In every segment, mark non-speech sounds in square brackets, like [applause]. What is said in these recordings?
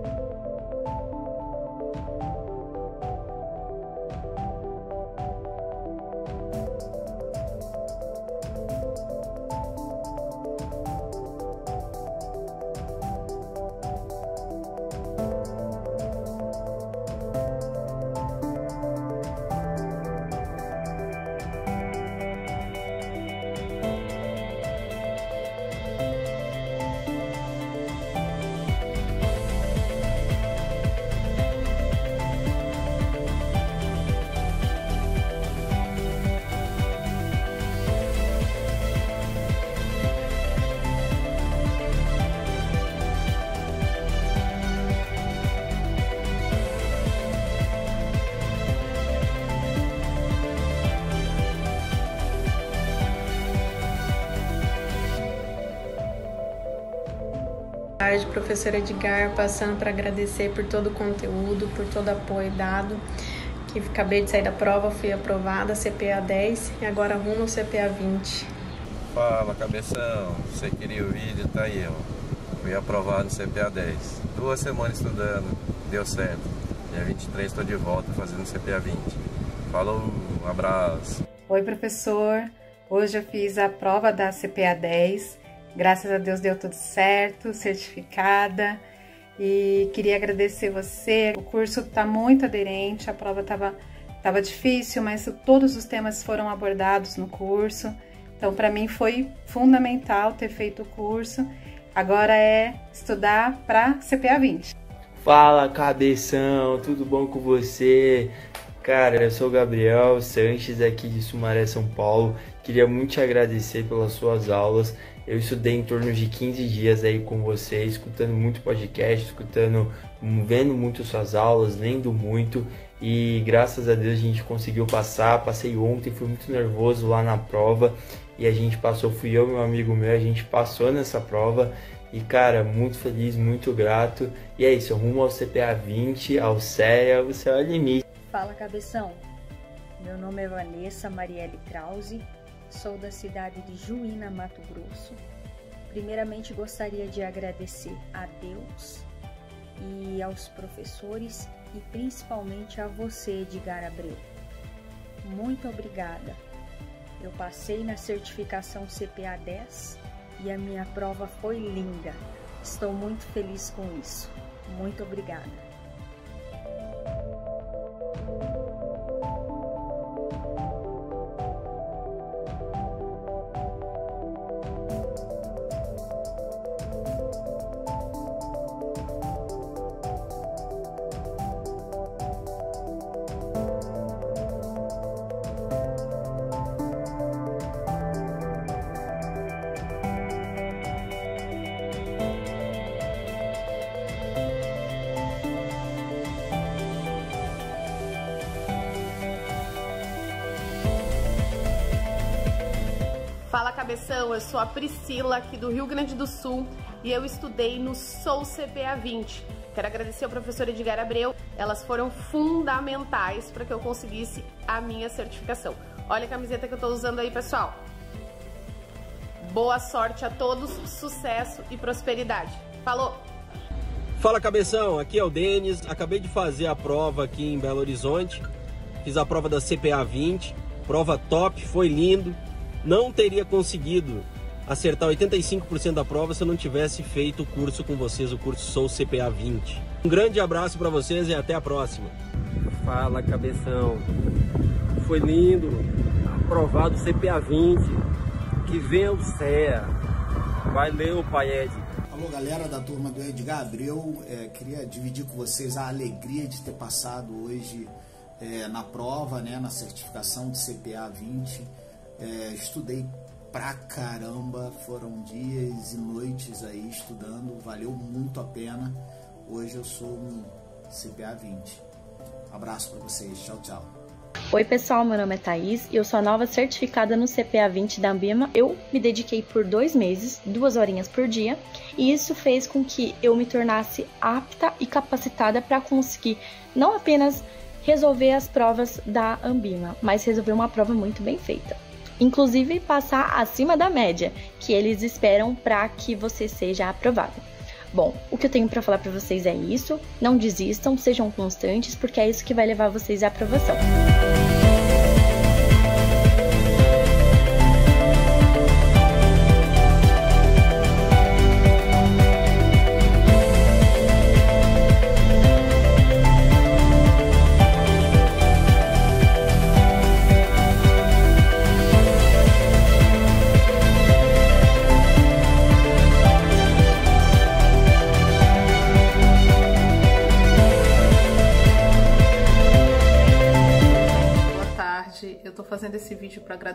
Thank you. tarde, professora Edgar, passando para agradecer por todo o conteúdo, por todo o apoio dado. Que acabei de sair da prova, fui aprovada, CPA 10 e agora rumo ao CPA 20. Fala, cabeção, você queria o vídeo, tá aí, ó. Fui aprovado no CPA 10. Duas semanas estudando, deu certo. Dia 23 estou de volta fazendo CPA 20. Falou, um abraço. Oi, professor. Hoje eu fiz a prova da CPA 10 Graças a Deus deu tudo certo, certificada. E queria agradecer você. O curso está muito aderente, a prova estava tava difícil, mas todos os temas foram abordados no curso. Então, para mim foi fundamental ter feito o curso. Agora é estudar para CPA 20. Fala, cabeção, tudo bom com você? Cara, eu sou o Gabriel Sanches aqui de Sumaré, São Paulo. Queria muito te agradecer pelas suas aulas. Eu estudei em torno de 15 dias aí com você, escutando muito podcast, escutando, hum, vendo muito suas aulas, lendo muito. E graças a Deus a gente conseguiu passar. Passei ontem, fui muito nervoso lá na prova. E a gente passou, fui eu e meu amigo meu, a gente passou nessa prova. E cara, muito feliz, muito grato. E é isso, rumo ao CPA 20, ao CEA, o é o limite. Fala cabeção, meu nome é Vanessa Marielle Krause, sou da cidade de Juína, Mato Grosso, Primeiramente, gostaria de agradecer a Deus e aos professores e principalmente a você, Edgar Abreu. Muito obrigada. Eu passei na certificação CPA 10 e a minha prova foi linda. Estou muito feliz com isso. Muito obrigada. a Priscila, aqui do Rio Grande do Sul, e eu estudei no Sou CPA 20. Quero agradecer ao professor Edgar Abreu, elas foram fundamentais para que eu conseguisse a minha certificação. Olha a camiseta que eu estou usando aí, pessoal. Boa sorte a todos, sucesso e prosperidade. Falou! Fala cabeção, aqui é o Denis. Acabei de fazer a prova aqui em Belo Horizonte. Fiz a prova da CPA 20, prova top, foi lindo. Não teria conseguido acertar 85% da prova se eu não tivesse feito o curso com vocês, o curso Sou CPA 20. Um grande abraço para vocês e até a próxima. Fala, cabeção. Foi lindo, aprovado CPA 20. Que venha o CEA. Valeu, pai Ed. Alô, galera da turma do Ed Gabriel. É, queria dividir com vocês a alegria de ter passado hoje é, na prova, né, na certificação de CPA 20. É, estudei pra caramba. Foram dias e noites aí estudando, valeu muito a pena. Hoje eu sou um CPA 20. Abraço para vocês, tchau, tchau. Oi pessoal, meu nome é Thaís e eu sou a nova certificada no CPA 20 da Ambima. Eu me dediquei por dois meses, duas horinhas por dia, e isso fez com que eu me tornasse apta e capacitada para conseguir não apenas resolver as provas da Ambima, mas resolver uma prova muito bem feita inclusive passar acima da média que eles esperam para que você seja aprovado. Bom, o que eu tenho para falar para vocês é isso. Não desistam, sejam constantes, porque é isso que vai levar vocês à aprovação. Música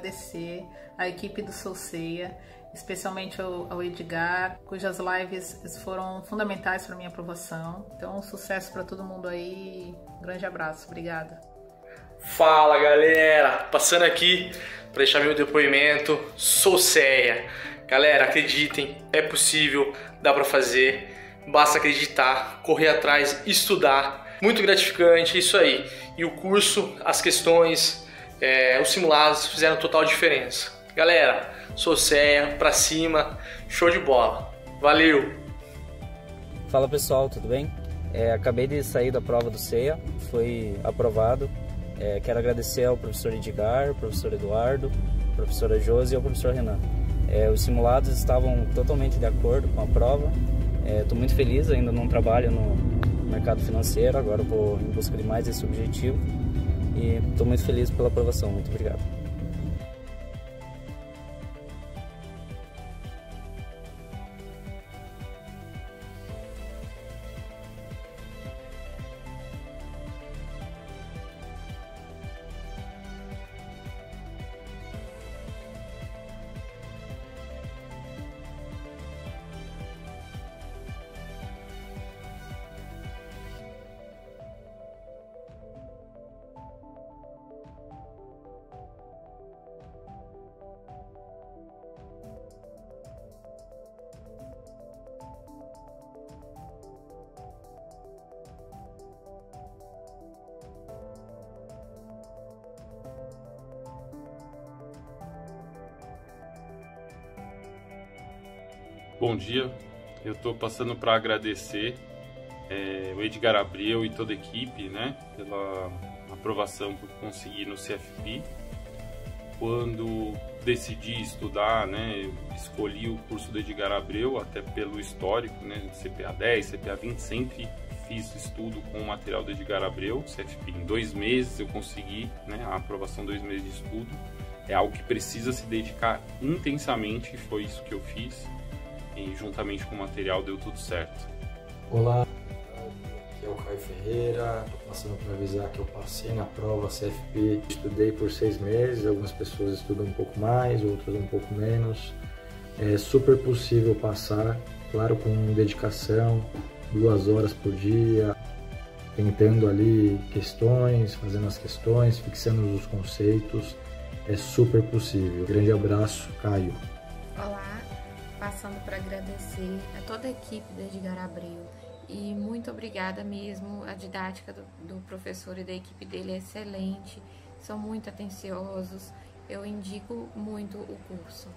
agradecer equipe do Solceia, especialmente ao, ao Edgar, cujas lives foram fundamentais para minha aprovação. Então, um sucesso para todo mundo aí. Um grande abraço. Obrigada. Fala, galera! Passando aqui para deixar meu depoimento. Solceia. Galera, acreditem, é possível, dá para fazer. Basta acreditar, correr atrás, estudar. Muito gratificante, é isso aí. E o curso, as questões, é, os simulados fizeram total diferença. Galera, sou Céia, pra cima, show de bola. Valeu! Fala pessoal, tudo bem? É, acabei de sair da prova do CEA, foi aprovado. É, quero agradecer ao professor Edgar, ao professor Eduardo, professora Josi e ao professor Renan. É, os simulados estavam totalmente de acordo com a prova. Estou é, muito feliz, ainda não trabalho no mercado financeiro, agora vou em busca de mais esse objetivo e estou muito feliz pela aprovação. Muito obrigado. bom dia. Eu estou passando para agradecer é, o Edgar Abreu e toda a equipe, né, pela aprovação que eu consegui no CFP. Quando decidi estudar, né, escolhi o curso do Edgar Abreu, até pelo histórico, né, CPA 10, CPA 20, sempre fiz estudo com o material do Edgar Abreu, CFP. Em dois meses eu consegui né, a aprovação, dois meses de estudo. É algo que precisa se dedicar intensamente, foi isso que eu fiz e juntamente com o material deu tudo certo. Olá, aqui é o Caio Ferreira, estou passando para avisar que eu passei na prova CFP, estudei por seis meses, algumas pessoas estudam um pouco mais, outras um pouco menos. É super possível passar, claro, com dedicação, duas horas por dia, tentando ali questões, fazendo as questões, fixando os conceitos. É super possível. Grande abraço, Caio passando para agradecer a toda a equipe da Edgar Abreu e muito obrigada mesmo. A didática do, do professor e da equipe dele é excelente, são muito atenciosos. Eu indico muito o curso.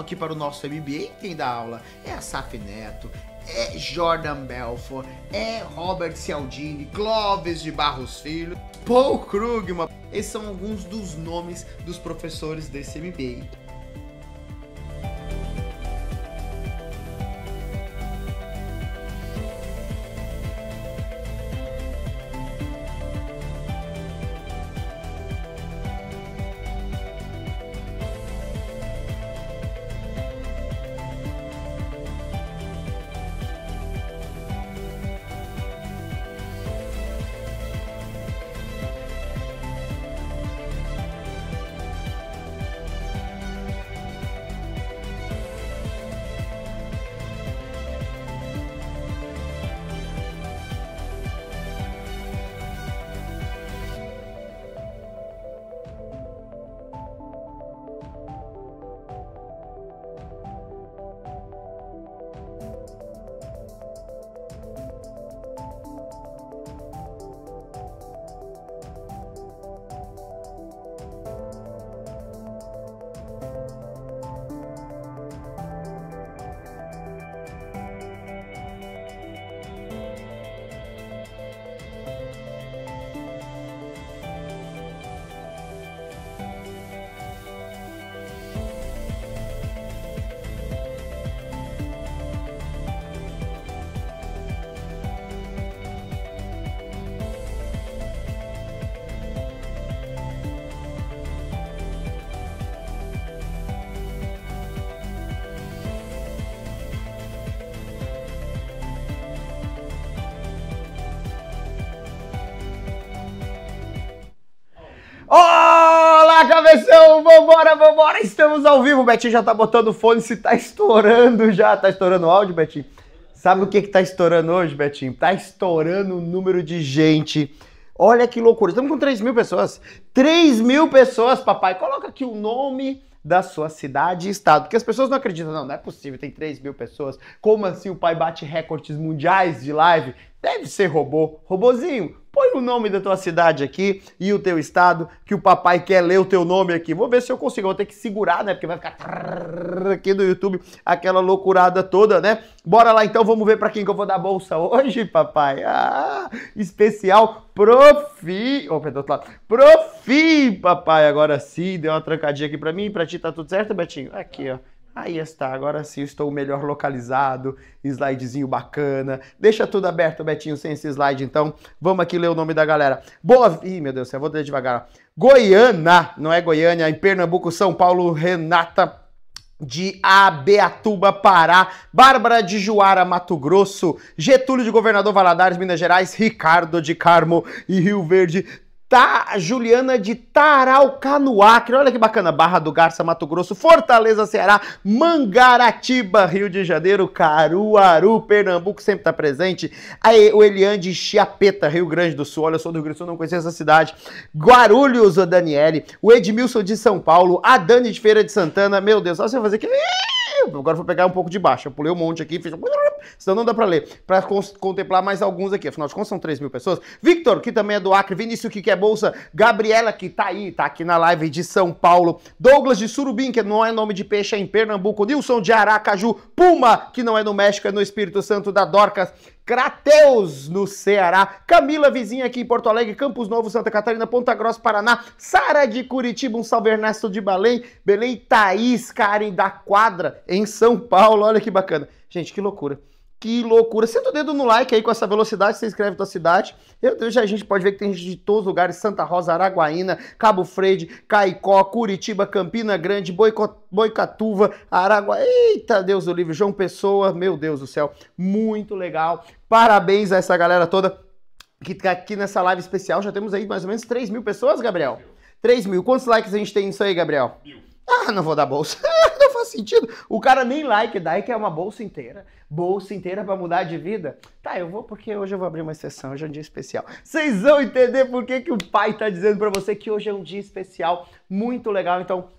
aqui para o nosso MBA, quem dá aula é a Saf Neto, é Jordan Belfort, é Robert Cialdini, Clóvis de Barros Filho, Paul Krugman. Esses são alguns dos nomes dos professores desse MBA. travessão, vambora, vambora, estamos ao vivo. O Betinho já tá botando fone, se tá estourando já. Tá estourando o áudio, Betinho? Sabe o que que tá estourando hoje, Betinho? Tá estourando o número de gente. Olha que loucura, estamos com 3 mil pessoas. 3 mil pessoas, papai. Coloca aqui o nome da sua cidade e estado. Porque as pessoas não acreditam, não, não é possível, tem 3 mil pessoas. Como assim o pai bate recordes mundiais de live? Deve ser robô. Robozinho, põe o nome da tua cidade aqui e o teu estado, que o papai quer ler o teu nome aqui. Vou ver se eu consigo. Vou ter que segurar, né? Porque vai ficar aqui no YouTube aquela loucurada toda, né? Bora lá então, vamos ver para quem que eu vou dar bolsa hoje, papai. Ah, especial Profi. Opa, oh, do outro lado. Profi, papai. Agora sim, deu uma trancadinha aqui para mim. Para ti tá tudo certo, Betinho? Aqui, ó. Aí está, agora sim estou melhor localizado, slidezinho bacana. Deixa tudo aberto, Betinho, sem esse slide então. Vamos aqui ler o nome da galera. Boa... Ih, meu Deus, eu vou ler devagar. Goiânia, não é Goiânia, é em Pernambuco, São Paulo, Renata de Abeatuba, Pará, Bárbara de Juara, Mato Grosso, Getúlio de Governador Valadares, Minas Gerais, Ricardo de Carmo e Rio Verde, Tá, Juliana de Acre. Olha que bacana, Barra do Garça, Mato Grosso, Fortaleza, Ceará, Mangaratiba, Rio de Janeiro, Caruaru, Pernambuco, sempre tá presente. Aí, o Eliane de Chiapeta, Rio Grande do Sul. Olha, eu sou do Rio Grande do Sul, não conhecia essa cidade. Guarulhos, o Daniele. O Edmilson de São Paulo, a Dani de Feira de Santana. Meu Deus, só você fazer que Agora vou pegar um pouco de baixo. Eu pulei um monte aqui, fiz senão não dá para ler. Para contemplar mais alguns aqui, afinal de contas são 3 mil pessoas. Victor, que também é do Acre. Vinícius, o que é Bolsa, Gabriela, que tá aí, tá aqui na live de São Paulo, Douglas de Surubim, que não é nome de peixe, é em Pernambuco, Nilson de Aracaju, Puma, que não é no México, é no Espírito Santo da Dorcas, Crateus, no Ceará, Camila Vizinha aqui em Porto Alegre, Campos Novo, Santa Catarina, Ponta Grossa, Paraná, Sara de Curitiba, um salve Ernesto de Belém, Belém, Thaís, Karen da Quadra, em São Paulo, olha que bacana. Gente, que loucura. Que loucura. Senta o dedo no like aí com essa velocidade, você inscreve tua cidade. Meu Deus, a gente pode ver que tem gente de todos os lugares: Santa Rosa, Araguaína, Cabo Freire, Caicó, Curitiba, Campina Grande, Boicot... Boicatuva, Aragua. Eita, Deus do livro, João Pessoa, meu Deus do céu. Muito legal. Parabéns a essa galera toda que tá aqui nessa live especial. Já temos aí mais ou menos 3 mil pessoas, Gabriel? 3 mil. Quantos likes a gente tem nisso aí, Gabriel? Mil. Ah, não vou dar bolsa. [laughs] faz sentido. O cara nem like dá e quer é uma bolsa inteira. Bolsa inteira para mudar de vida. Tá, eu vou porque hoje eu vou abrir uma exceção, hoje é um dia especial. Vocês vão entender por que, que o pai tá dizendo para você que hoje é um dia especial, muito legal. Então,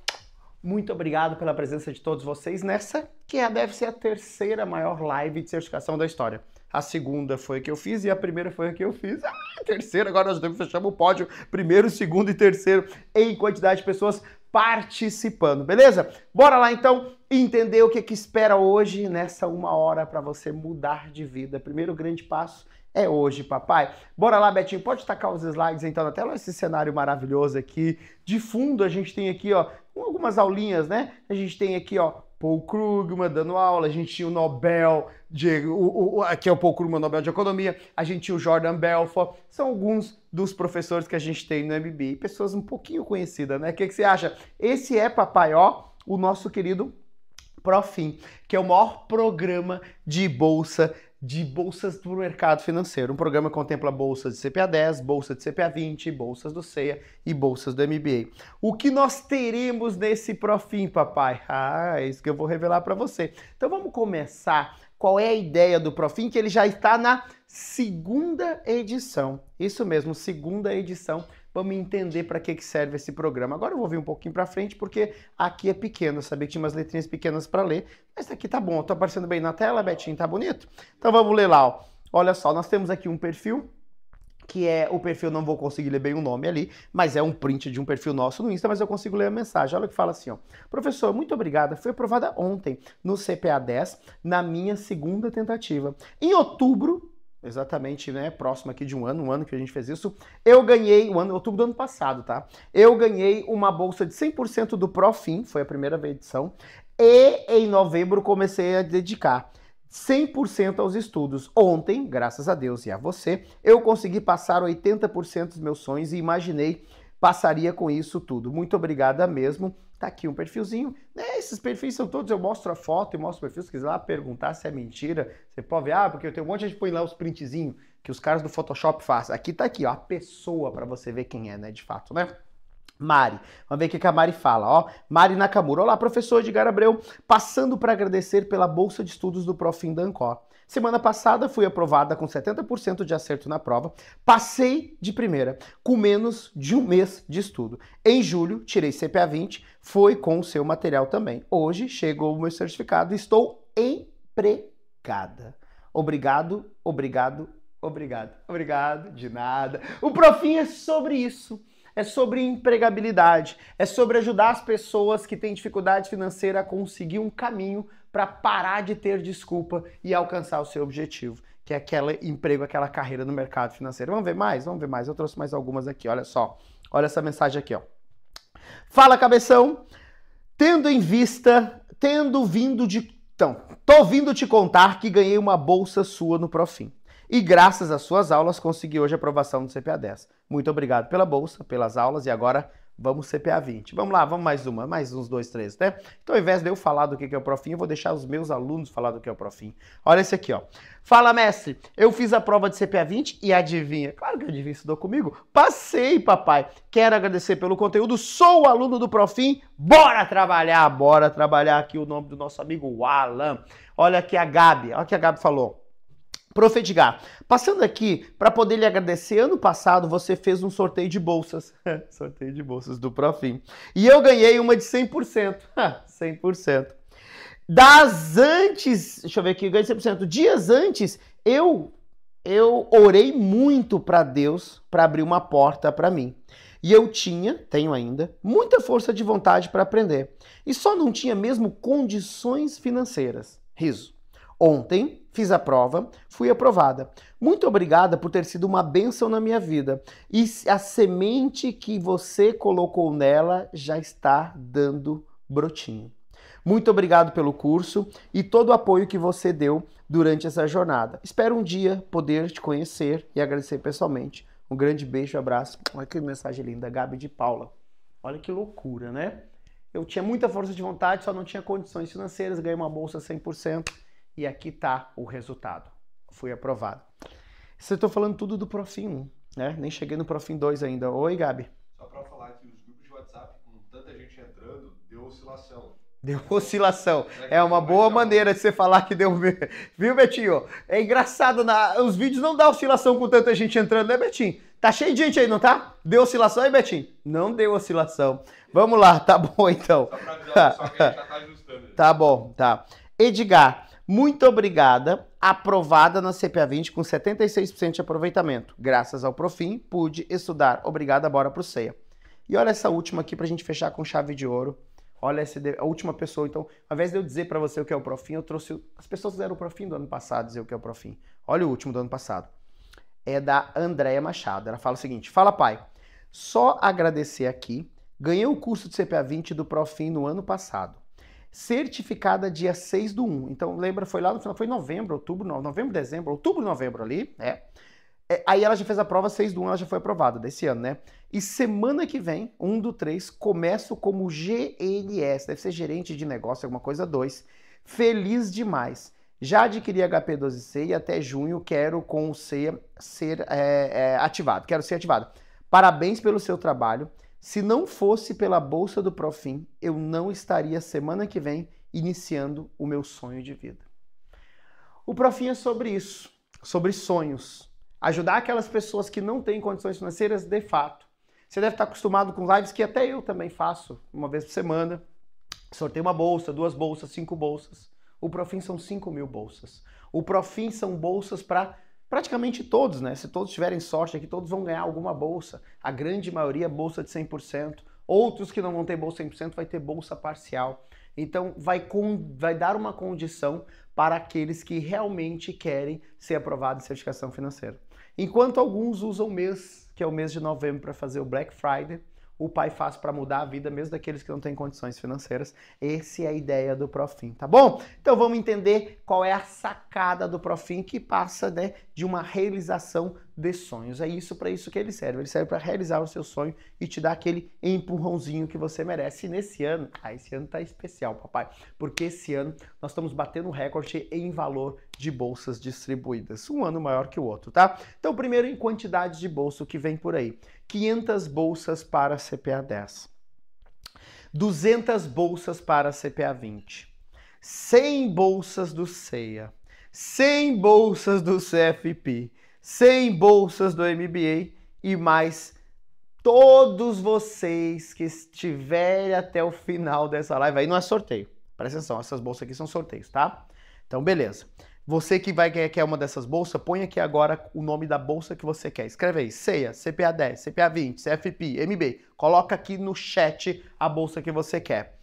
muito obrigado pela presença de todos vocês nessa que é, deve ser a terceira maior live de certificação da história. A segunda foi a que eu fiz e a primeira foi a que eu fiz. Ah, terceira, agora nós que fechar o pódio. Primeiro, segundo e terceiro em quantidade de pessoas participando, beleza? Bora lá então entender o que, que espera hoje nessa uma hora para você mudar de vida. Primeiro grande passo é hoje, papai. Bora lá, Betinho, pode tacar os slides então na tela, esse cenário maravilhoso aqui. De fundo a gente tem aqui, ó, algumas aulinhas, né? A gente tem aqui, ó, Paul Krugman dando aula, a gente tinha o Nobel, de, o, o, aqui é o Paul Krugman Nobel de Economia, a gente tinha o Jordan Belfort, são alguns dos professores que a gente tem no MB, pessoas um pouquinho conhecidas, né? O que, que você acha? Esse é, papai, ó, o nosso querido Profim, que é o maior programa de bolsa de bolsas do mercado financeiro. O programa contempla bolsas de CPA 10, bolsa de CPA 20, bolsas do CEA e bolsas do MBA. O que nós teremos nesse Profim, papai? Ah, é isso que eu vou revelar para você. Então vamos começar. Qual é a ideia do Profim? Que ele já está na segunda edição. Isso mesmo, segunda edição vamos entender para que, que serve esse programa. Agora eu vou vir um pouquinho para frente, porque aqui é pequeno, eu sabia que tinha umas letrinhas pequenas para ler, mas aqui tá bom, tá aparecendo bem na tela, Betinho, tá bonito? Então vamos ler lá, ó. olha só, nós temos aqui um perfil, que é o perfil, não vou conseguir ler bem o nome ali, mas é um print de um perfil nosso no Insta, mas eu consigo ler a mensagem. Olha o que fala assim, ó. Professor, muito obrigada. Foi aprovada ontem no CPA 10, na minha segunda tentativa. Em outubro, exatamente né, próximo aqui de um ano, um ano que a gente fez isso, eu ganhei, o ano, outubro do ano passado, tá? Eu ganhei uma bolsa de 100% do Profim, foi a primeira edição, e em novembro comecei a dedicar 100% aos estudos. Ontem, graças a Deus e a você, eu consegui passar 80% dos meus sonhos e imaginei passaria com isso tudo. Muito obrigada mesmo. Tá aqui um perfilzinho. Né? Esses perfis são todos, eu mostro a foto e mostro o perfil. Se quiser lá perguntar se é mentira, você pode ver, ah, porque eu tenho um monte de gente põe lá os printzinhos que os caras do Photoshop fazem. Aqui tá aqui, ó, a pessoa para você ver quem é, né, de fato, né? Mari, vamos ver o que a Mari fala, ó. Mari Nakamura, olá, professor Edgar Abreu, passando para agradecer pela bolsa de estudos do Profim Dancor. Semana passada fui aprovada com 70% de acerto na prova, passei de primeira, com menos de um mês de estudo. Em julho, tirei CPA 20, foi com o seu material também. Hoje chegou o meu certificado e estou empregada. Obrigado, obrigado, obrigado, obrigado, de nada. O Profim é sobre isso é sobre empregabilidade, é sobre ajudar as pessoas que têm dificuldade financeira a conseguir um caminho para parar de ter desculpa e alcançar o seu objetivo, que é aquele emprego, aquela carreira no mercado financeiro. Vamos ver mais? Vamos ver mais. Eu trouxe mais algumas aqui, olha só. Olha essa mensagem aqui, ó. Fala, cabeção. Tendo em vista, tendo vindo de então, tô vindo te contar que ganhei uma bolsa sua no Profim. E graças às suas aulas consegui hoje a aprovação do CPA 10. Muito obrigado pela bolsa, pelas aulas e agora Vamos CPA 20. Vamos lá, vamos mais uma, mais uns dois, três, né? Então, ao invés de eu falar do que é o Profim, eu vou deixar os meus alunos falar do que é o Profim. Olha esse aqui, ó. Fala, mestre, eu fiz a prova de CPA 20 e adivinha? Claro que adivinha, estudou comigo? Passei, papai. Quero agradecer pelo conteúdo, sou aluno do Profim. Bora trabalhar, bora trabalhar aqui o nome do nosso amigo Alan. Olha aqui a Gabi, olha o que a Gabi falou. Profetigar, passando aqui para poder lhe agradecer, ano passado você fez um sorteio de bolsas, [laughs] sorteio de bolsas do Profim, e eu ganhei uma de 100%, 100%. [laughs] Das antes, deixa eu ver aqui, ganhei 100%, dias antes, eu eu orei muito para Deus para abrir uma porta para mim. E eu tinha, tenho ainda, muita força de vontade para aprender. E só não tinha mesmo condições financeiras. Riso. Ontem fiz a prova, fui aprovada. Muito obrigada por ter sido uma bênção na minha vida. E a semente que você colocou nela já está dando brotinho. Muito obrigado pelo curso e todo o apoio que você deu durante essa jornada. Espero um dia poder te conhecer e agradecer pessoalmente. Um grande beijo, abraço. Olha que mensagem linda, Gabi de Paula. Olha que loucura, né? Eu tinha muita força de vontade, só não tinha condições financeiras, ganhei uma bolsa 100%. E aqui está o resultado. Fui aprovado. Você eu estou falando tudo do Profim 1, né? Nem cheguei no Profim 2 ainda. Oi, Gabi. Só para falar que os grupos de WhatsApp, com tanta gente entrando, deu oscilação. Deu oscilação. É uma boa maneira de você falar que deu. Viu, Betinho? É engraçado, na... os vídeos não dão oscilação com tanta gente entrando, né, Betinho? Tá cheio de gente aí, não tá? Deu oscilação aí, Betinho? Não deu oscilação. Vamos lá, tá bom então. Só pra avisar, só que a gente já tá ajustando. Né? [laughs] Tá bom, tá. Edgar, muito obrigada, aprovada na CPA 20 com 76% de aproveitamento. Graças ao Profim, pude estudar. Obrigada, bora pro Ceia. E olha essa última aqui pra gente fechar com chave de ouro. Olha essa a última pessoa, então, ao invés de eu dizer para você o que é o Profim, eu trouxe as pessoas fizeram o Profim do ano passado dizer o que é o Profim. Olha o último do ano passado. É da Andréia Machado. Ela fala o seguinte: "Fala, pai. Só agradecer aqui. Ganhei o curso de CPA 20 do Profim no ano passado certificada dia 6 do 1. Então, lembra, foi lá no final, foi novembro, outubro, novembro, dezembro, outubro, novembro ali, né? É, aí ela já fez a prova 6 do 1, ela já foi aprovada desse ano, né? E semana que vem, 1 do 3, começo como GNS, deve ser gerente de negócio, alguma coisa 2. Feliz demais. Já adquiri HP 12C e até junho quero com o C ser é, é, ativado. Quero ser ativado. Parabéns pelo seu trabalho. Se não fosse pela bolsa do Profim, eu não estaria semana que vem iniciando o meu sonho de vida. O Profim é sobre isso, sobre sonhos. Ajudar aquelas pessoas que não têm condições financeiras de fato. Você deve estar acostumado com lives que até eu também faço, uma vez por semana. Sorteio uma bolsa, duas bolsas, cinco bolsas. O Profim são cinco mil bolsas. O Profim são bolsas para praticamente todos, né? Se todos tiverem sorte aqui, todos vão ganhar alguma bolsa. A grande maioria bolsa de 100%. Outros que não vão ter bolsa 100% vai ter bolsa parcial. Então vai, com, vai dar uma condição para aqueles que realmente querem ser aprovados em certificação financeira. Enquanto alguns usam o mês, que é o mês de novembro, para fazer o Black Friday, o pai faz para mudar a vida mesmo daqueles que não têm condições financeiras. Essa é a ideia do Profim, tá bom? Então vamos entender qual é a sacada do Profim que passa né, de uma realização de sonhos. É isso para isso que ele serve. Ele serve para realizar o seu sonho e te dar aquele empurrãozinho que você merece. E nesse ano, ah, esse ano tá especial, papai, porque esse ano nós estamos batendo recorde em valor de bolsas distribuídas, um ano maior que o outro, tá? Então, primeiro em quantidade de bolsa que vem por aí. 500 bolsas para CPA 10. 200 bolsas para CPA 20. 100 bolsas do CEA. 100 bolsas do CFP. 100 bolsas do MBA e mais todos vocês que estiverem até o final dessa live. Aí não é sorteio. Presta atenção, essas bolsas aqui são sorteios, tá? Então, beleza. Você que vai quer uma dessas bolsas, põe aqui agora o nome da bolsa que você quer. Escreve aí, CEIA, CPA 10, CPA 20, CFP, MB. Coloca aqui no chat a bolsa que você quer.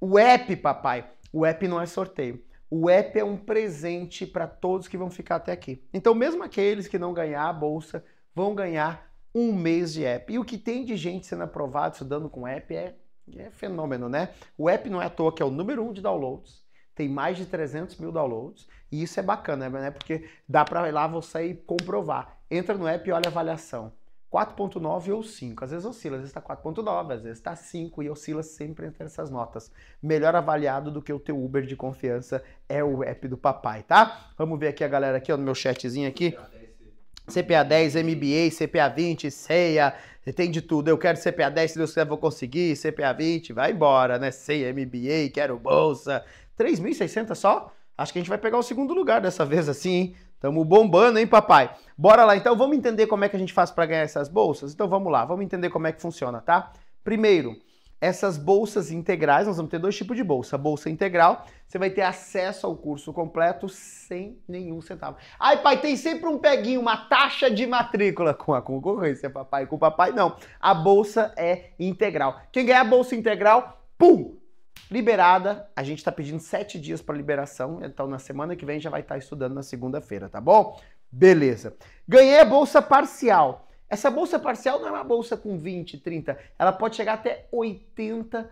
O app, papai, o app não é sorteio o app é um presente para todos que vão ficar até aqui. Então, mesmo aqueles que não ganhar a bolsa vão ganhar um mês de app. E o que tem de gente sendo aprovado estudando com app é, é fenômeno, né? O app não é à toa que é o número um de downloads, tem mais de 300 mil downloads, e isso é bacana, né? Porque dá para ir lá você e comprovar. Entra no app e olha a avaliação. 4.9 ou 5. Às vezes oscila, às vezes está 4.9, às vezes está 5 e oscila sempre entre essas notas. Melhor avaliado do que o teu Uber de confiança é o app do papai, tá? Vamos ver aqui a galera aqui, ó, no meu chatzinho aqui. CPA 10, MBA, CPA 20, CEA, tem de tudo. Eu quero CPA 10, se Deus quiser vou conseguir, CPA 20, vai embora, né? CEA, MBA, quero bolsa. 3.600 só? Acho que a gente vai pegar o segundo lugar dessa vez assim, hein? Estamos bombando, hein, papai? Bora lá, então vamos entender como é que a gente faz para ganhar essas bolsas? Então vamos lá, vamos entender como é que funciona, tá? Primeiro, essas bolsas integrais, nós vamos ter dois tipos de bolsa. bolsa integral, você vai ter acesso ao curso completo sem nenhum centavo. Ai, pai, tem sempre um peguinho, uma taxa de matrícula [laughs] com a concorrência, papai. Com o papai, não. A bolsa é integral. Quem ganhar a bolsa integral, pum! liberada. A gente está pedindo sete dias para liberação, então na semana que vem já vai estar tá estudando na segunda-feira, tá bom? Beleza. Ganhei a bolsa parcial. Essa bolsa parcial não é uma bolsa com 20, 30, ela pode chegar até 80%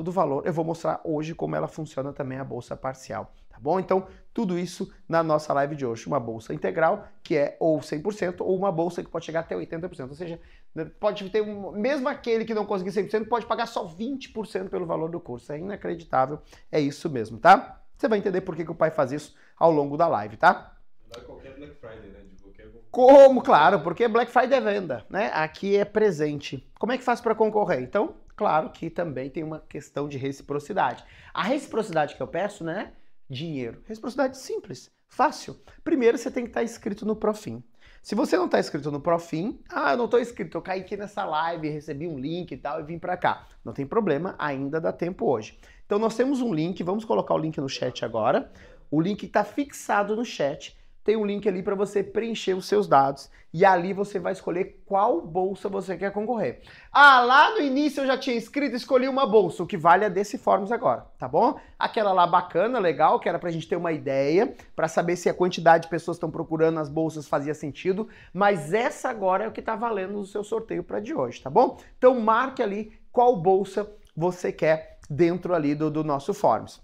do valor. Eu vou mostrar hoje como ela funciona também a bolsa parcial, tá bom? Então, tudo isso na nossa live de hoje, uma bolsa integral, que é ou 100% ou uma bolsa que pode chegar até 80%, ou seja, né, pode ter um, mesmo aquele que não conseguir 100%, pode pagar só 20% pelo valor do curso. É inacreditável, é isso mesmo, tá? Você vai entender por que, que o pai faz isso ao longo da live, tá? É qualquer Black Friday, né? Como, claro, porque Black Friday é venda, né? Aqui é presente. Como é que faz para concorrer? Então, claro que também tem uma questão de reciprocidade. A reciprocidade que eu peço, né? Dinheiro. Reciprocidade simples, fácil. Primeiro você tem que estar inscrito no Profim. Se você não está inscrito no Profim, ah, eu não estou inscrito, eu caí aqui nessa live, recebi um link e tal e vim para cá. Não tem problema, ainda dá tempo hoje. Então nós temos um link, vamos colocar o link no chat agora. O link está fixado no chat tem um link ali para você preencher os seus dados e ali você vai escolher qual bolsa você quer concorrer. Ah, lá no início eu já tinha escrito, escolhi uma bolsa, o que vale é desse Forms agora, tá bom? Aquela lá bacana, legal, que era para a gente ter uma ideia, para saber se a quantidade de pessoas estão procurando as bolsas fazia sentido, mas essa agora é o que está valendo no seu sorteio para de hoje, tá bom? Então marque ali qual bolsa você quer dentro ali do, do nosso Forms.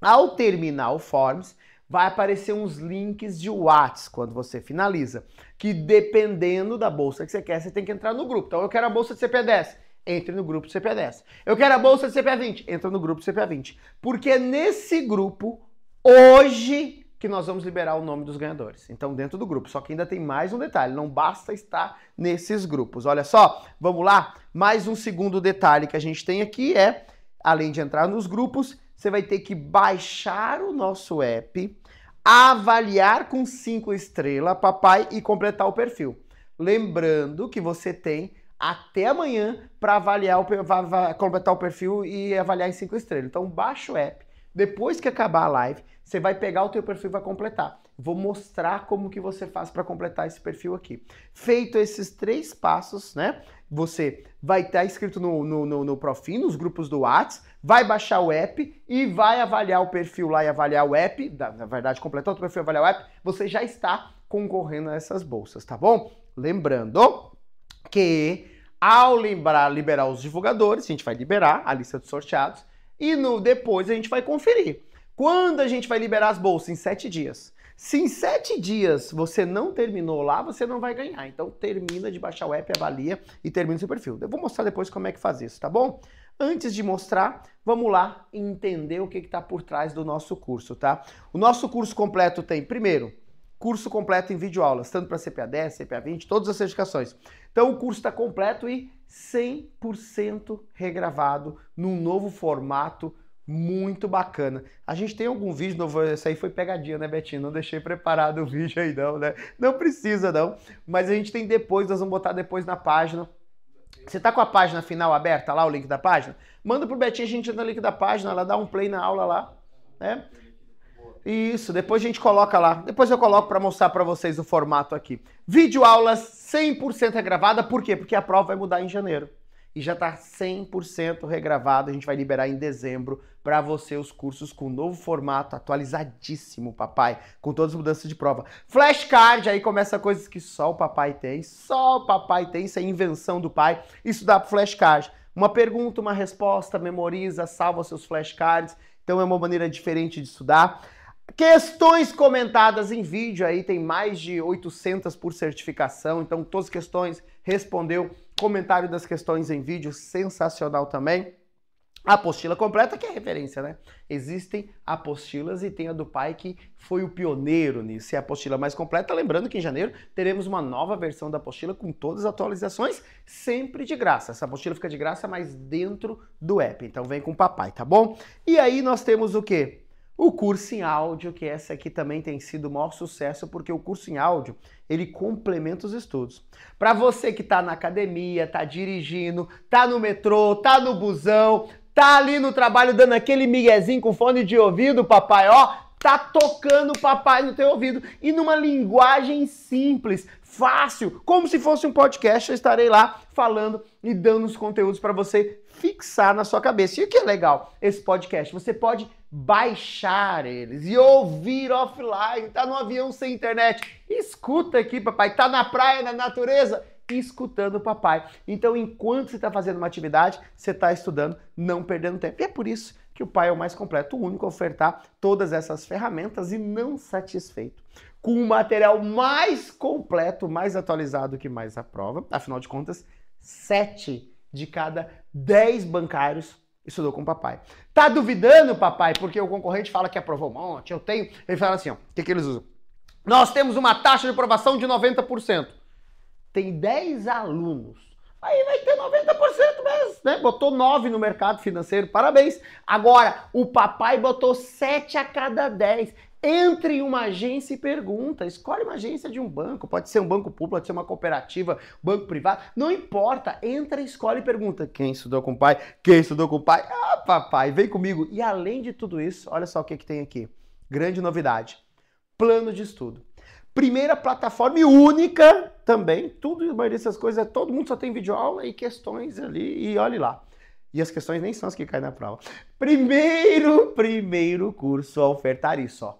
Ao terminar o Forms, vai aparecer uns links de Whats quando você finaliza, que dependendo da bolsa que você quer, você tem que entrar no grupo. Então eu quero a bolsa de CP10, entre no grupo CP10. Eu quero a bolsa de CP20, entra no grupo CP20. Porque é nesse grupo hoje que nós vamos liberar o nome dos ganhadores. Então dentro do grupo, só que ainda tem mais um detalhe, não basta estar nesses grupos. Olha só, vamos lá, mais um segundo detalhe que a gente tem aqui é além de entrar nos grupos, você vai ter que baixar o nosso app, avaliar com cinco estrelas, papai, e completar o perfil. Lembrando que você tem até amanhã para avaliar, o, completar o perfil e avaliar em cinco estrelas. Então baixa o app. Depois que acabar a live, você vai pegar o teu perfil e vai completar. Vou mostrar como que você faz para completar esse perfil aqui. Feito esses três passos, né? você vai estar tá inscrito no, no, no, no nos grupos do Whats, vai baixar o app e vai avaliar o perfil lá e avaliar o app, na verdade, completar o perfil e avaliar o app, você já está concorrendo a essas bolsas, tá bom? Lembrando que ao lembrar, liberar os divulgadores, a gente vai liberar a lista dos sorteados e no depois a gente vai conferir. Quando a gente vai liberar as bolsas? Em sete dias. Se em sete dias você não terminou lá, você não vai ganhar. Então termina de baixar o app, avalia e termina seu perfil. Eu vou mostrar depois como é que faz isso, tá bom? Antes de mostrar, vamos lá entender o que está por trás do nosso curso, tá? O nosso curso completo tem, primeiro, curso completo em videoaulas, tanto para CPA 10, CPA 20, todas as certificações. Então o curso está completo e 100% regravado num novo formato muito bacana. A gente tem algum vídeo novo, essa aí foi pegadinha, né, Betinho? Não deixei preparado o vídeo aí não, né? Não precisa não, mas a gente tem depois, nós vamos botar depois na página. Você tá com a página final aberta lá, o link da página? Manda pro Betinho, a gente entra no link da página, ela dá um play na aula lá, né? Isso, depois a gente coloca lá. Depois eu coloco para mostrar para vocês o formato aqui. Vídeo aulas 100% é gravada, por quê? Porque a prova vai mudar em janeiro e já está 100% regravado. A gente vai liberar em dezembro para você os cursos com novo formato, atualizadíssimo, papai, com todas as mudanças de prova. Flashcard, aí começa coisas que só o papai tem, só o papai tem, isso é invenção do pai. Isso dá pro flashcard. Uma pergunta, uma resposta, memoriza, salva seus flashcards. Então é uma maneira diferente de estudar. Questões comentadas em vídeo aí, tem mais de 800 por certificação, então todas as questões respondeu comentário das questões em vídeo, sensacional também. A apostila completa, que é referência, né? Existem apostilas e tem a do pai que foi o pioneiro nisso. É a apostila mais completa. Lembrando que em janeiro teremos uma nova versão da apostila com todas as atualizações, sempre de graça. Essa apostila fica de graça, mas dentro do app. Então vem com o papai, tá bom? E aí nós temos o quê? O curso em áudio, que essa aqui também tem sido o maior sucesso, porque o curso em áudio, ele complementa os estudos. Para você que está na academia, está dirigindo, está no metrô, está no busão, tá ali no trabalho dando aquele miguezinho com fone de ouvido, papai, ó, tá tocando o papai no teu ouvido e numa linguagem simples, fácil, como se fosse um podcast, eu estarei lá falando e dando os conteúdos para você fixar na sua cabeça. E o que é legal esse podcast? Você pode baixar eles e ouvir offline. Tá no avião sem internet, escuta aqui, papai. Tá na praia, na natureza, escutando o papai. Então, enquanto você está fazendo uma atividade, você está estudando, não perdendo tempo. E é por isso que o pai é o mais completo, o único a ofertar todas essas ferramentas e não satisfeito com o material mais completo, mais atualizado que mais aprova. Afinal de contas, sete de cada dez bancários Estudou com o papai. Tá duvidando, papai, porque o concorrente fala que aprovou um monte, eu tenho. Ele fala assim, ó, o que, que eles usam? Nós temos uma taxa de aprovação de 90%. Tem 10 alunos. Aí vai ter 90% mesmo, né? Botou 9 no mercado financeiro, parabéns. Agora, o papai botou 7 a cada 10. Entre em uma agência e pergunta. Escolhe uma agência de um banco. Pode ser um banco público, pode ser uma cooperativa, banco privado. Não importa. Entra, escolhe e pergunta. Quem estudou com o pai? Quem estudou com o pai? Ah, papai, vem comigo. E além de tudo isso, olha só o que, que tem aqui. Grande novidade. Plano de estudo. Primeira plataforma e única também. Tudo, a maioria dessas coisas, é todo mundo só tem vídeo aula e questões ali. E olhe lá. E as questões nem são as que caem na prova. Primeiro, primeiro curso a ofertar isso, ó.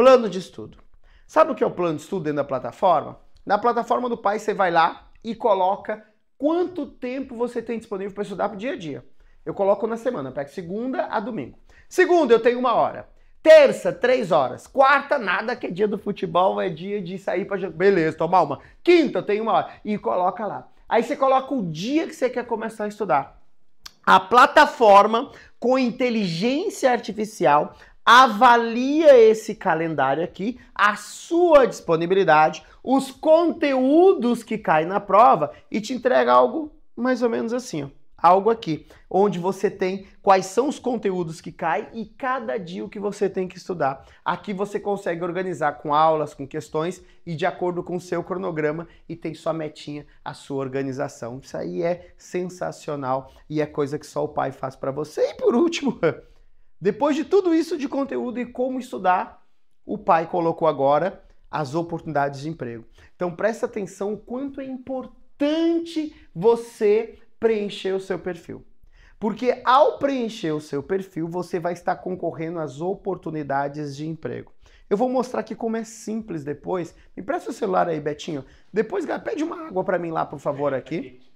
Plano de estudo. Sabe o que é o plano de estudo dentro da plataforma? Na plataforma do Pai, você vai lá e coloca quanto tempo você tem disponível para estudar para o dia a dia. Eu coloco na semana, pego segunda a domingo. Segunda, eu tenho uma hora. Terça, três horas. Quarta, nada, que é dia do futebol, é dia de sair para. Beleza, tomar uma. Quinta, eu tenho uma hora. E coloca lá. Aí você coloca o dia que você quer começar a estudar. A plataforma com inteligência artificial avalia esse calendário aqui, a sua disponibilidade, os conteúdos que caem na prova e te entrega algo mais ou menos assim, ó. algo aqui, onde você tem quais são os conteúdos que caem e cada dia o que você tem que estudar. Aqui você consegue organizar com aulas, com questões e de acordo com o seu cronograma e tem sua metinha, a sua organização. Isso aí é sensacional e é coisa que só o pai faz para você. E por último, [laughs] Depois de tudo isso de conteúdo e como estudar, o pai colocou agora as oportunidades de emprego. Então presta atenção o quanto é importante você preencher o seu perfil. Porque ao preencher o seu perfil, você vai estar concorrendo às oportunidades de emprego. Eu vou mostrar aqui como é simples depois. Me presta o celular aí, Betinho. Depois pede uma água para mim lá, por favor, aqui. [laughs]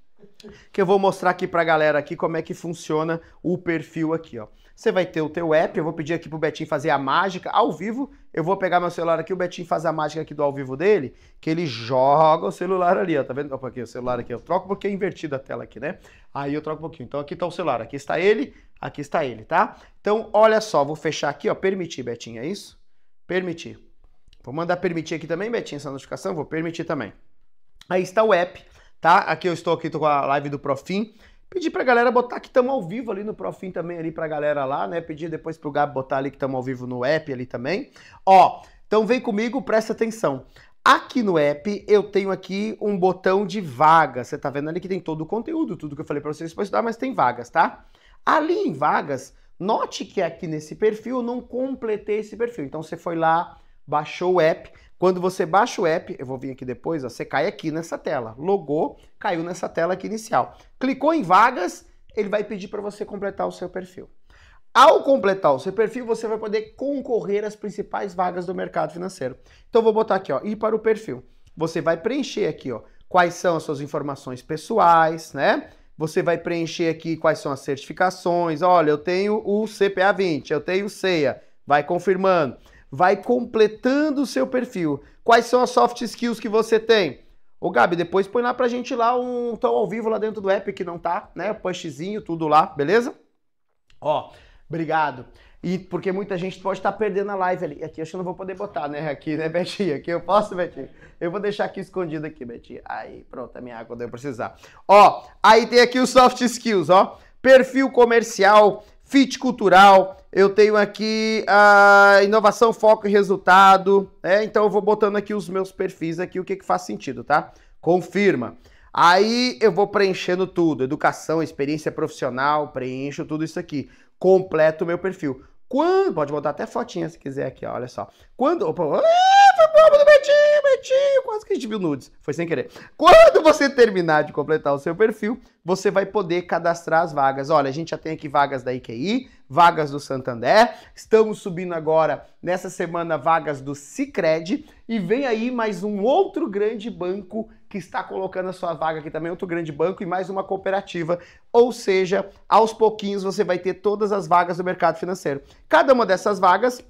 Que eu vou mostrar aqui para a galera aqui como é que funciona o perfil aqui, ó. Você vai ter o teu app, eu vou pedir aqui pro Betinho fazer a mágica ao vivo. Eu vou pegar meu celular aqui, o Betinho faz a mágica aqui do ao vivo dele, que ele joga o celular ali, ó, tá vendo? Opa, aqui, o celular aqui, eu troco porque é invertida a tela aqui, né? Aí eu troco um pouquinho. Então aqui tá o celular, aqui está ele, aqui está ele, tá? Então, olha só, vou fechar aqui, ó, permitir, Betinho, é isso? Permitir. Vou mandar permitir aqui também, Betinho, essa notificação, vou permitir também. Aí está o app, tá? Aqui eu estou aqui tô com a live do Profim. Pedir pra galera botar que estamos ao vivo ali no Profim também, ali pra galera lá, né? Pedir depois pro Gabi botar ali que estamos ao vivo no app ali também. Ó, então vem comigo, presta atenção. Aqui no app eu tenho aqui um botão de vagas Você tá vendo ali que tem todo o conteúdo, tudo que eu falei para vocês para estudar, mas tem vagas, tá? Ali em vagas, note que aqui nesse perfil eu não completei esse perfil. Então você foi lá, baixou o app, quando você baixa o app, eu vou vir aqui depois, ó, você cai aqui nessa tela. Logou, caiu nessa tela aqui inicial. Clicou em vagas, ele vai pedir para você completar o seu perfil. Ao completar o seu perfil, você vai poder concorrer às principais vagas do mercado financeiro. Então vou botar aqui, ó, ir para o perfil. Você vai preencher aqui, ó, quais são as suas informações pessoais, né? Você vai preencher aqui quais são as certificações. Olha, eu tenho o CPA 20, eu tenho o CEA. Vai confirmando vai completando o seu perfil. Quais são as soft skills que você tem? Ô Gabi, depois põe lá pra gente lá um tão ao vivo lá dentro do app que não tá, né? O pushzinho, tudo lá, beleza? Ó, obrigado. E porque muita gente pode estar tá perdendo a live ali. Aqui acho que eu não vou poder botar, né? Aqui, né, Betinha? Aqui eu posso, Betinha? Eu vou deixar aqui escondido aqui, Betinha. Aí, pronto, a minha água quando eu precisar. Ó, aí tem aqui os soft skills, ó. Perfil comercial, fit cultural, eu tenho aqui a inovação, foco e resultado. Né? então eu vou botando aqui os meus perfis aqui, o que, que faz sentido, tá? Confirma. Aí eu vou preenchendo tudo. Educação, experiência profissional, preencho tudo isso aqui. Completo o meu perfil. Quando. Pode botar até fotinha se quiser aqui, ó, olha só. Quando. Opa, foi bobo do Betinho, Betinho. Quase que a gente viu nudes. Foi sem querer. Quando você terminar de completar o seu perfil, você vai poder cadastrar as vagas. Olha, a gente já tem aqui vagas da IQI, vagas do Santander. Estamos subindo agora, nessa semana, vagas do Cicred. E vem aí mais um outro grande banco que está colocando a sua vaga aqui também, outro grande banco e mais uma cooperativa. Ou seja, aos pouquinhos você vai ter todas as vagas do mercado financeiro. Cada uma dessas vagas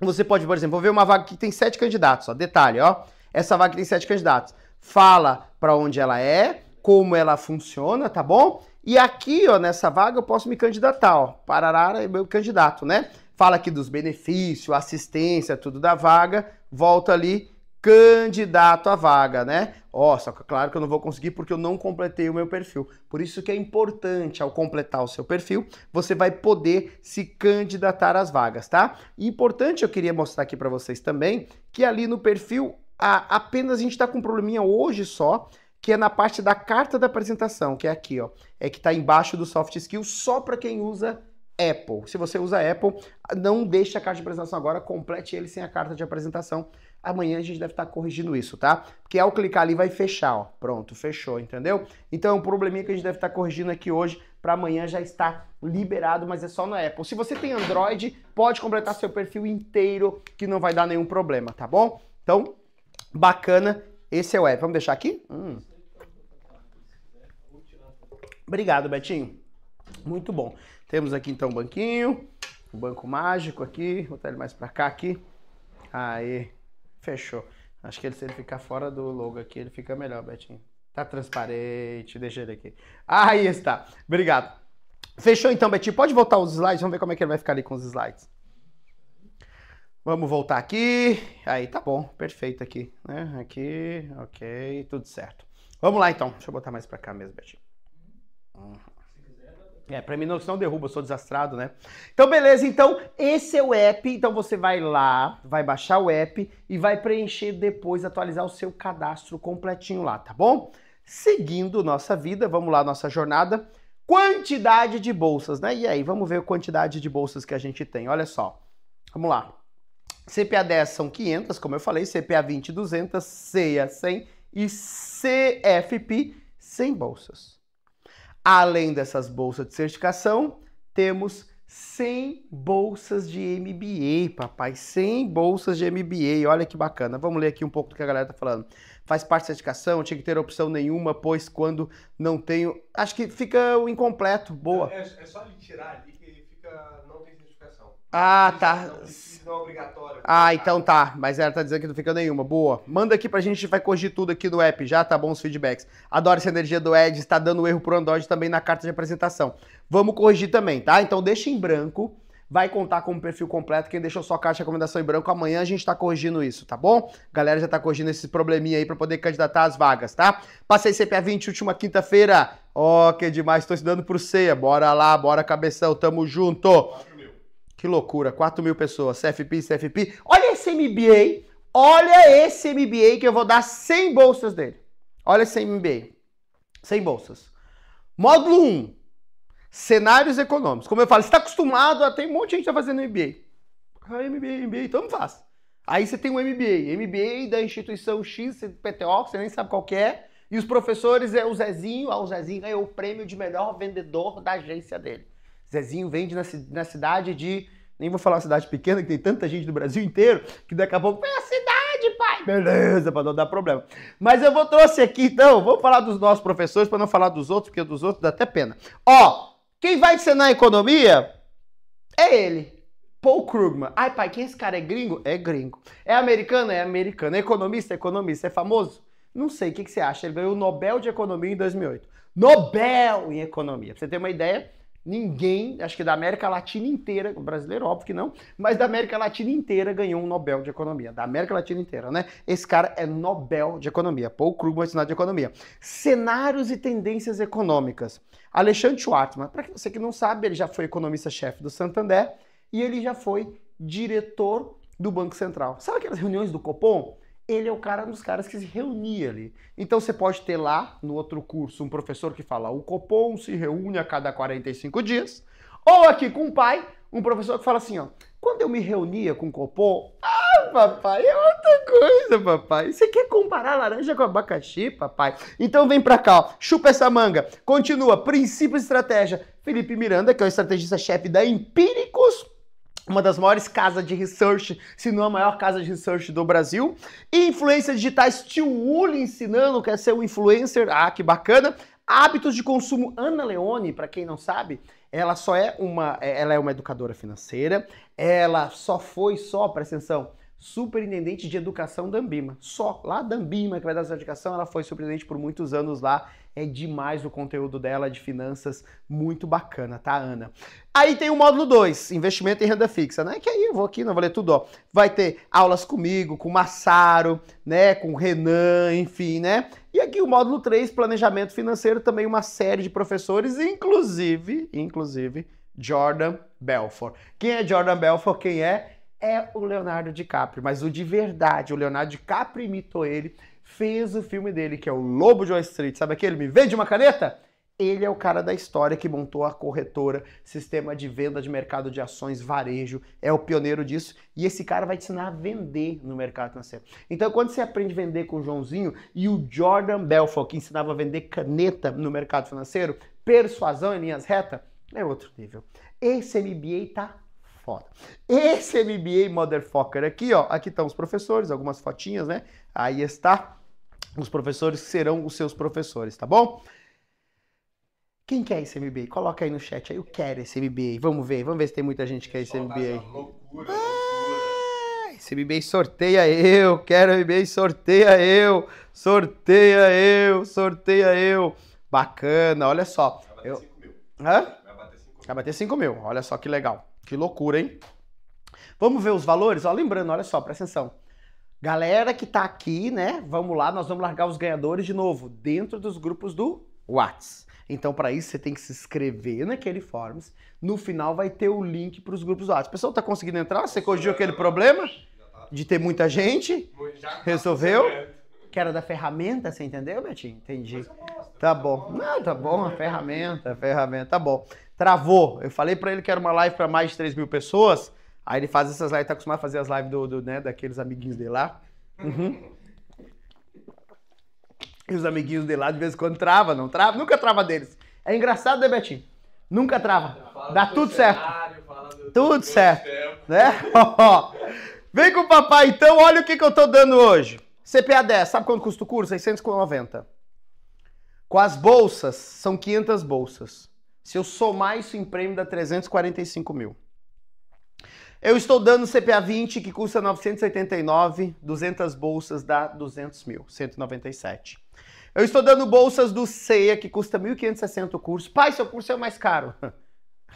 você pode, por exemplo, ver uma vaga que tem sete candidatos, ó, detalhe, ó. Essa vaga tem sete candidatos. Fala para onde ela é, como ela funciona, tá bom? E aqui, ó, nessa vaga eu posso me candidatar, ó. Pararara é meu candidato, né? Fala aqui dos benefícios, assistência, tudo da vaga. Volta ali, candidato à vaga, né? Ó, oh, só que claro que eu não vou conseguir porque eu não completei o meu perfil. Por isso que é importante, ao completar o seu perfil, você vai poder se candidatar às vagas, tá? E importante, eu queria mostrar aqui para vocês também, que ali no perfil, a, apenas a gente está com um probleminha hoje só, que é na parte da carta da apresentação, que é aqui, ó. É que está embaixo do soft skill só para quem usa Apple. Se você usa Apple, não deixe a carta de apresentação agora, complete ele sem a carta de apresentação, Amanhã a gente deve estar corrigindo isso, tá? Porque ao clicar ali vai fechar, ó. Pronto, fechou, entendeu? Então é um probleminha que a gente deve estar corrigindo aqui hoje para amanhã já está liberado, mas é só na Apple. Se você tem Android, pode completar seu perfil inteiro que não vai dar nenhum problema, tá bom? Então, bacana. Esse é o app. Vamos deixar aqui? Hum. Obrigado, Betinho. Muito bom. Temos aqui então o um banquinho, o um banco mágico aqui. Vou botar ele mais para cá aqui. Aí, Fechou. Acho que ele, se ele ficar fora do logo aqui, ele fica melhor, Betinho. Tá transparente, deixa ele aqui. Aí está. Obrigado. Fechou então, Betinho. Pode voltar os slides, vamos ver como é que ele vai ficar ali com os slides. Vamos voltar aqui. Aí tá bom, perfeito aqui, né? Aqui, ok, tudo certo. Vamos lá então. Deixa eu botar mais para cá mesmo, Betinho. Uhum. É, pra mim não, não derruba, eu sou desastrado, né? Então, beleza, então esse é o app. Então você vai lá, vai baixar o app e vai preencher depois, atualizar o seu cadastro completinho lá, tá bom? Seguindo nossa vida, vamos lá, nossa jornada. Quantidade de bolsas, né? E aí, vamos ver a quantidade de bolsas que a gente tem. Olha só. Vamos lá. CPA 10 são 500, como eu falei, CPA 20, 200, CEA 100 e CFP 100 bolsas. Além dessas bolsas de certificação, temos 100 bolsas de MBA, papai. 100 bolsas de MBA, olha que bacana. Vamos ler aqui um pouco do que a galera tá falando. Faz parte da certificação, tinha que ter opção nenhuma, pois quando não tenho. Acho que fica o incompleto, boa. É, é só ele tirar ali que ele fica ah, tá. Não, não é obrigatório. Ah, então tá. Mas ela tá dizendo que não fica nenhuma. Boa. Manda aqui pra gente, vai corrigir tudo aqui no app já, tá bom? Os feedbacks. Adoro essa energia do Ed, está dando erro pro Android também na carta de apresentação. Vamos corrigir também, tá? Então deixa em branco. Vai contar com o perfil completo. Quem deixou sua caixa de recomendação em branco, amanhã a gente tá corrigindo isso, tá bom? A galera já tá corrigindo esse probleminha aí para poder candidatar às vagas, tá? Passei CPA 20, última quinta-feira. Ó, oh, que demais, tô estudando pro ceia. Bora lá, bora cabeção, tamo junto. Que loucura, 4 mil pessoas, CFP, CFP. Olha esse MBA, olha esse MBA que eu vou dar 100 bolsas dele. Olha esse MBA, 100 bolsas. Módulo 1, cenários econômicos. Como eu falo, você está acostumado, tem um monte de gente tá fazendo MBA. Ah, MBA, MBA, então faz. Aí você tem um MBA, MBA da instituição X, PTO, que você nem sabe qual é, e os professores é o Zezinho, ah, o Zezinho ganhou o prêmio de melhor vendedor da agência dele. Zezinho vende na, na cidade de. Nem vou falar uma cidade pequena, que tem tanta gente do Brasil inteiro, que daqui a pouco. É a cidade, pai! Beleza, pra não dar problema. Mas eu vou trouxe aqui, então, vamos falar dos nossos professores, para não falar dos outros, porque dos outros dá até pena. Ó, quem vai ensinar economia é ele. Paul Krugman. Ai, pai, quem é esse cara é gringo? É gringo. É americano? É americano. É economista? É economista. É famoso? Não sei. O que, que você acha? Ele ganhou o Nobel de Economia em 2008. Nobel em Economia. Pra você ter uma ideia, Ninguém, acho que da América Latina inteira, brasileiro, óbvio que não, mas da América Latina inteira ganhou um Nobel de Economia. Da América Latina inteira, né? Esse cara é Nobel de Economia. Paul Krugman, ensinado de Economia. Cenários e tendências econômicas. Alexandre Schwartzman, para você que não sabe, ele já foi economista-chefe do Santander e ele já foi diretor do Banco Central. Sabe aquelas reuniões do Copom? ele é o cara dos caras que se reunia ali. Então você pode ter lá, no outro curso, um professor que fala o Copom se reúne a cada 45 dias, ou aqui com o pai, um professor que fala assim, ó, quando eu me reunia com o Copom, ah, papai, é outra coisa, papai. Você quer comparar laranja com abacaxi, papai? Então vem pra cá, ó, chupa essa manga. Continua, princípio e estratégia. Felipe Miranda, que é o estrategista-chefe da Empíricos, uma das maiores casas de research, se não a maior casa de research do Brasil. E influência digitais, Tio Uli ensinando, quer é ser um influencer, ah, que bacana. Hábitos de consumo, Ana Leone, para quem não sabe, ela só é uma, é, ela é uma educadora financeira, ela só foi só, presta atenção, superintendente de educação da Ambima, só lá da Ambima que vai dar essa educação, ela foi superintendente por muitos anos lá é demais o conteúdo dela de finanças, muito bacana, tá, Ana? Aí tem o módulo 2, investimento em renda fixa, né? Que aí eu vou aqui, não vou ler tudo, ó. Vai ter aulas comigo, com o Massaro, né, com o Renan, enfim, né? E aqui o módulo 3, planejamento financeiro, também uma série de professores, inclusive, inclusive Jordan Belfort. Quem é Jordan Belfort? Quem é? É o Leonardo DiCaprio, mas o de verdade, o Leonardo DiCaprio imitou ele fez o filme dele, que é o Lobo de Wall Street, sabe aquele? Me vende uma caneta? Ele é o cara da história que montou a corretora, sistema de venda de mercado de ações, varejo, é o pioneiro disso. E esse cara vai te ensinar a vender no mercado financeiro. Então, quando você aprende a vender com o Joãozinho e o Jordan Belfort, que ensinava a vender caneta no mercado financeiro, persuasão em linhas retas, é outro nível. Esse MBA tá foda. Esse MBA motherfucker aqui, ó, aqui estão os professores, algumas fotinhas, né? Aí está os professores que serão os seus professores, tá bom? Quem quer esse MBA? Coloca aí no chat aí, eu quero esse MBA. Vamos ver, vamos ver se tem muita gente que quer esse MBA. Ah, loucura, ah, esse MBA sorteia eu, quero MBA, sorteia eu, sorteia eu, sorteia eu. Bacana, olha só. Vai bater 5 mil. Hã? Vai bater 5 mil. Vai bater 5 mil, olha só que legal. Que loucura, hein? Vamos ver os valores? Ó, lembrando, olha só, presta atenção. Galera que tá aqui, né? Vamos lá, nós vamos largar os ganhadores de novo dentro dos grupos do Whats. Então, para isso, você tem que se inscrever naquele Forms. No final vai ter o link para os grupos do Whats. pessoal tá conseguindo entrar? Você corrigiu aquele problema de ter muita gente? Tá Resolveu? Que era da ferramenta, você entendeu, Betinho? Entendi. Tá bom. Não, tá bom, a ferramenta, a ferramenta, tá bom travou. Eu falei para ele que era uma live para mais de 3 mil pessoas. Aí ele faz essas lives, tá acostumado a fazer as lives do, do né, daqueles amiguinhos dele lá. Uhum. E os amiguinhos dele lá de vez em quando trava, não trava, nunca trava deles. É engraçado, né, Betinho? Nunca trava. Dá tudo certo. Cenário, tudo certo. Tempo. Né? [laughs] Vem com o papai então, olha o que, que eu tô dando hoje. CPA 10, sabe quanto custa o curso? 690. Com as bolsas, são 500 bolsas. Se eu somar isso em prêmio, dá 345 mil. Eu estou dando CPA 20, que custa 989, 200 bolsas dá 200 mil, 197. Eu estou dando bolsas do CEA, que custa 1.560 o curso. Pai, seu curso é o mais caro. [laughs]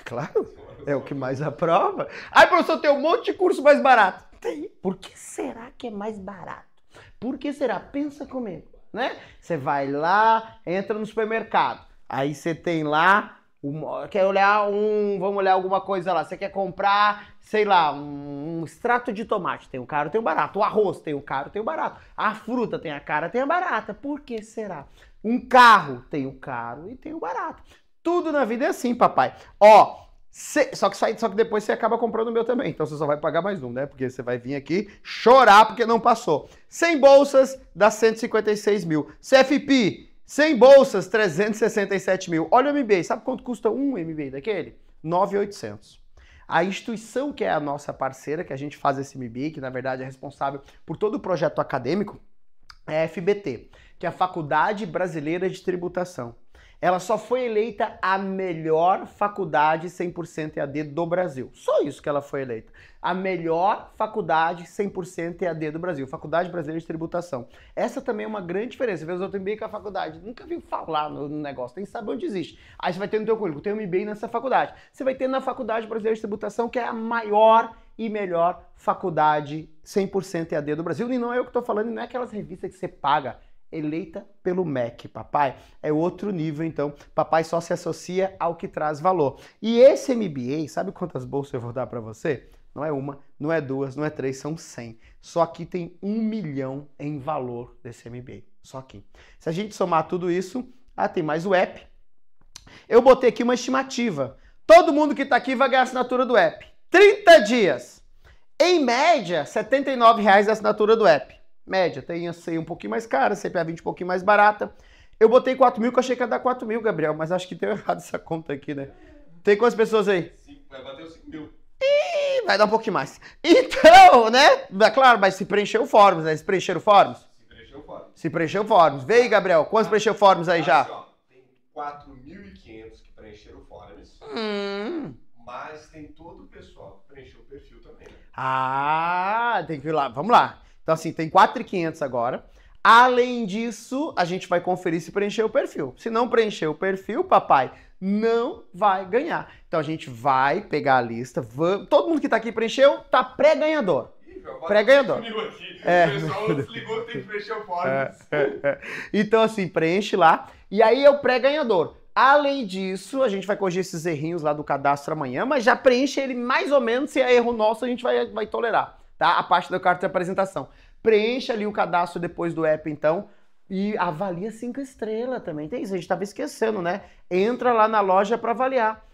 Claro, é o que mais aprova. Ai, professor, tem um monte de curso mais barato. Tem. Por que será que é mais barato? Por que será? Pensa comigo, né? Você vai lá, entra no supermercado. Aí você tem lá quer olhar um. Vamos olhar alguma coisa lá. Você quer comprar, sei lá, um, um extrato de tomate. Tem o caro, tem o barato. O arroz tem o caro, tem o barato. A fruta tem a cara, tem a barata. Por que será? Um carro tem o caro e tem o barato. Tudo na vida é assim, papai. Ó, Cê, só, que sai, só que depois você acaba comprando o meu também. Então você só vai pagar mais um, né? Porque você vai vir aqui chorar porque não passou. sem bolsas dá 156 mil. CFP, 100 bolsas, 367 mil. Olha o MBA, sabe quanto custa um MBA daquele? 9,800. A instituição que é a nossa parceira, que a gente faz esse MBA, que na verdade é responsável por todo o projeto acadêmico, é a FBT, que é a Faculdade Brasileira de Tributação. Ela só foi eleita a melhor faculdade 100% EAD do Brasil. Só isso que ela foi eleita. A melhor faculdade 100% EAD do Brasil, Faculdade Brasileira de Tributação. Essa também é uma grande diferença. Às vezes eu tenho MBA com a faculdade, nunca vi falar no, negócio, tem que saber onde existe. Aí você vai ter no teu currículo, tem um MBA nessa faculdade. Você vai ter na Faculdade Brasileira de Tributação, que é a maior e melhor faculdade 100% EAD do Brasil. E não é eu que estou falando, não é aquelas revistas que você paga eleita pelo MEC, papai. É outro nível, então. Papai só se associa ao que traz valor. E esse MBA, sabe quantas bolsas eu vou dar para você? Não é uma, não é duas, não é três, são cem. Só que tem um milhão em valor desse MBA. Só que. Se a gente somar tudo isso, ah, tem mais o app. Eu botei aqui uma estimativa. Todo mundo que está aqui vai ganhar a assinatura do app. 30 dias. Em média, R$ 79,00 a assinatura do app média. Tem a C um pouquinho mais cara, a CPA 20 um pouquinho mais barata. Eu botei 4 mil, que eu achei que ia dar 4 mil, Gabriel, mas acho que deu [laughs] errado essa conta aqui, né? Tem quantas pessoas aí? vai bater os 5 mil. Ih, vai dar um pouquinho mais. Então, né? É claro, mas se preencheu Forms, né? Se preencheram Forms? Se preencheu Forms. Se preencheu formas. Vem, Gabriel, quantos ah, preencheu Forms aí ah, já? Assim, ó, tem 4.500 que preencheram formas. Hum. Mas tem todo o pessoal que preencheu o perfil também. Né? Ah, tem que ir lá. Vamos lá. Então, assim, tem 4,500 agora. Além disso, a gente vai conferir se preencher o perfil. Se não preencher o perfil, papai, não vai ganhar. Então a gente vai pegar a lista. Vamos... Todo mundo que tá aqui preencheu tá pré-ganhador. Pré-ganhador. É, o pessoal desligou que tem que preencher o é, é, é, então, assim, preenche lá. E aí é o pré-ganhador. Além disso, a gente vai corrigir esses errinhos lá do cadastro amanhã, mas já preenche ele mais ou menos. Se é erro nosso, a gente vai, vai tolerar tá? A parte do carta de apresentação. Preencha ali o cadastro depois do app, então, e avalia cinco estrelas também. Tem isso, a gente estava esquecendo, né? Entra lá na loja para avaliar.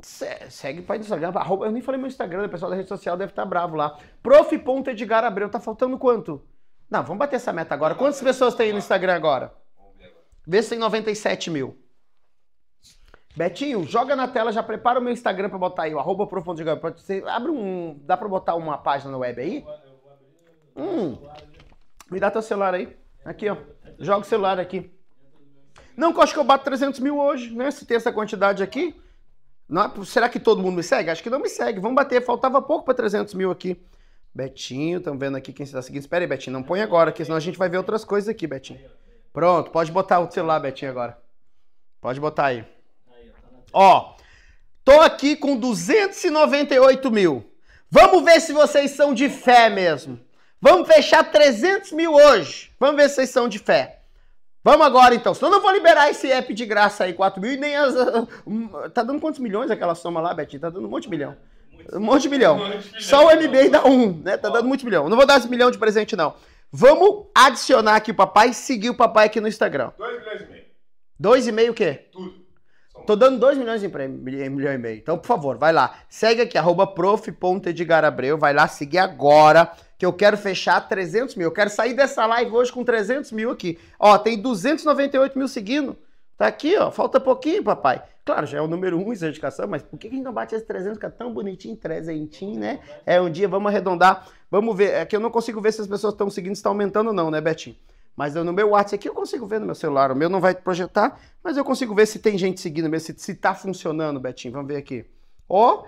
Se, segue para do Instagram. Arroba, eu nem falei meu Instagram, o pessoal da rede social deve estar tá bravo lá. Prof.edgar Abreu, tá faltando quanto? Não, vamos bater essa meta agora. Quantas pessoas tem no Instagram agora? Vê se tem 97 mil. Betinho, joga na tela, já prepara o meu Instagram pra botar aí, o arroba profundo de Gabriel. Você abre um. Dá pra botar uma página na web aí? Hum. Me dá teu celular aí. Aqui, ó. Joga o celular aqui. Não, que eu acho que eu bato 300 mil hoje, né? Se tem essa quantidade aqui. Não, é será que todo mundo me segue? Acho que não me segue. Vamos bater, faltava pouco pra 300 mil aqui. Betinho, estamos vendo aqui quem está seguindo. Espera aí, Betinho, não põe agora, que senão a gente vai ver outras coisas aqui, Betinho. Pronto, pode botar o celular, Betinho, agora. Pode botar aí. Ó, tô aqui com 298 mil. Vamos ver se vocês são de fé mesmo. Vamos fechar 300 mil hoje. Vamos ver se vocês são de fé. Vamos agora então, senão eu não vou liberar esse app de graça aí, 4 mil e nem as... [laughs] Tá dando quantos milhões aquela soma lá, Betinho? Tá dando um monte de milhão. Um monte de milhão. Só o MBA dá um, né? Tá dando muito milhão. Não vou dar esse milhão de presente, não. Vamos adicionar aqui o papai e seguir o papai aqui no Instagram. 2 milhões e meio. 2 e meio o quê? Tudo. Tô dando 2 milhões em prêmio, milhão e meio. Então, por favor, vai lá. Segue aqui, arroba prof.edgarabreu. Vai lá seguir agora, que eu quero fechar 300 mil. Eu quero sair dessa live hoje com 300 mil aqui. Ó, tem 298 mil seguindo. Tá aqui, ó. Falta pouquinho, papai. Claro, já é o número 1 um, isso é mas por que a gente não bate esse 300 que é tão bonitinho, trezentinho, né? É um dia, vamos arredondar. Vamos ver. É que eu não consigo ver se as pessoas estão seguindo, se tá aumentando ou não, né, Betinho? Mas eu, no meu WhatsApp aqui eu consigo ver no meu celular. O meu não vai projetar, mas eu consigo ver se tem gente seguindo mesmo, se, se tá funcionando, Betinho. Vamos ver aqui. Ó,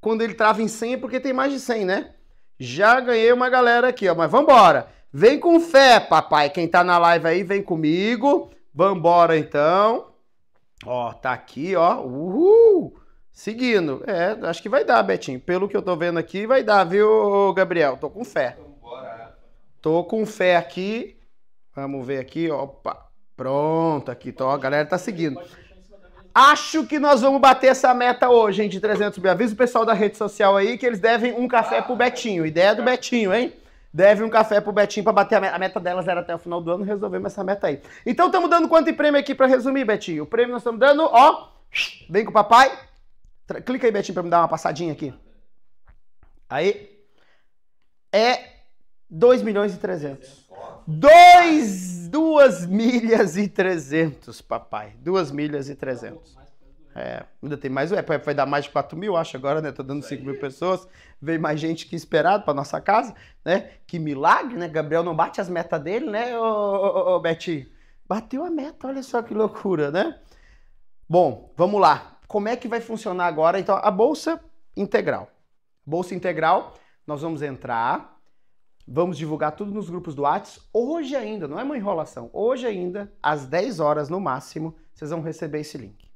quando ele trava em 100 é porque tem mais de 100, né? Já ganhei uma galera aqui, ó. Mas vambora. Vem com fé, papai. Quem tá na live aí, vem comigo. Vambora, então. Ó, tá aqui, ó. Uhul! Seguindo. É, acho que vai dar, Betinho. Pelo que eu tô vendo aqui, vai dar, viu, Gabriel? Tô com fé. Tô com fé aqui. Vamos ver aqui, opa. Pronto, aqui, então a galera tá seguindo. Acho que nós vamos bater essa meta hoje, hein, de 300 mil. Avisa o pessoal da rede social aí que eles devem um café pro Betinho. Ideia do Betinho, hein? Deve um café pro Betinho pra bater a meta. A meta delas era até o final do ano, resolvemos essa meta aí. Então estamos dando quanto em prêmio aqui pra resumir, Betinho? O prêmio nós estamos dando, ó. Vem com o papai. Clica aí, Betinho, pra me dar uma passadinha aqui. Aí. É 2 milhões e 300. Dois, duas milhas e trezentos, papai. Duas milhas e trezentos. É, ainda tem mais. É, vai dar mais de 4 mil, acho agora, né? Tô dando 5 mil pessoas. Veio mais gente que esperado para nossa casa, né? Que milagre, né? Gabriel não bate as metas dele, né, ô, ô, ô, ô Betinho? Bateu a meta, olha só que loucura, né? Bom, vamos lá. Como é que vai funcionar agora? Então, a bolsa integral. Bolsa integral, nós vamos entrar, Vamos divulgar tudo nos grupos do Whats. Hoje ainda, não é uma enrolação, hoje ainda, às 10 horas no máximo, vocês vão receber esse link.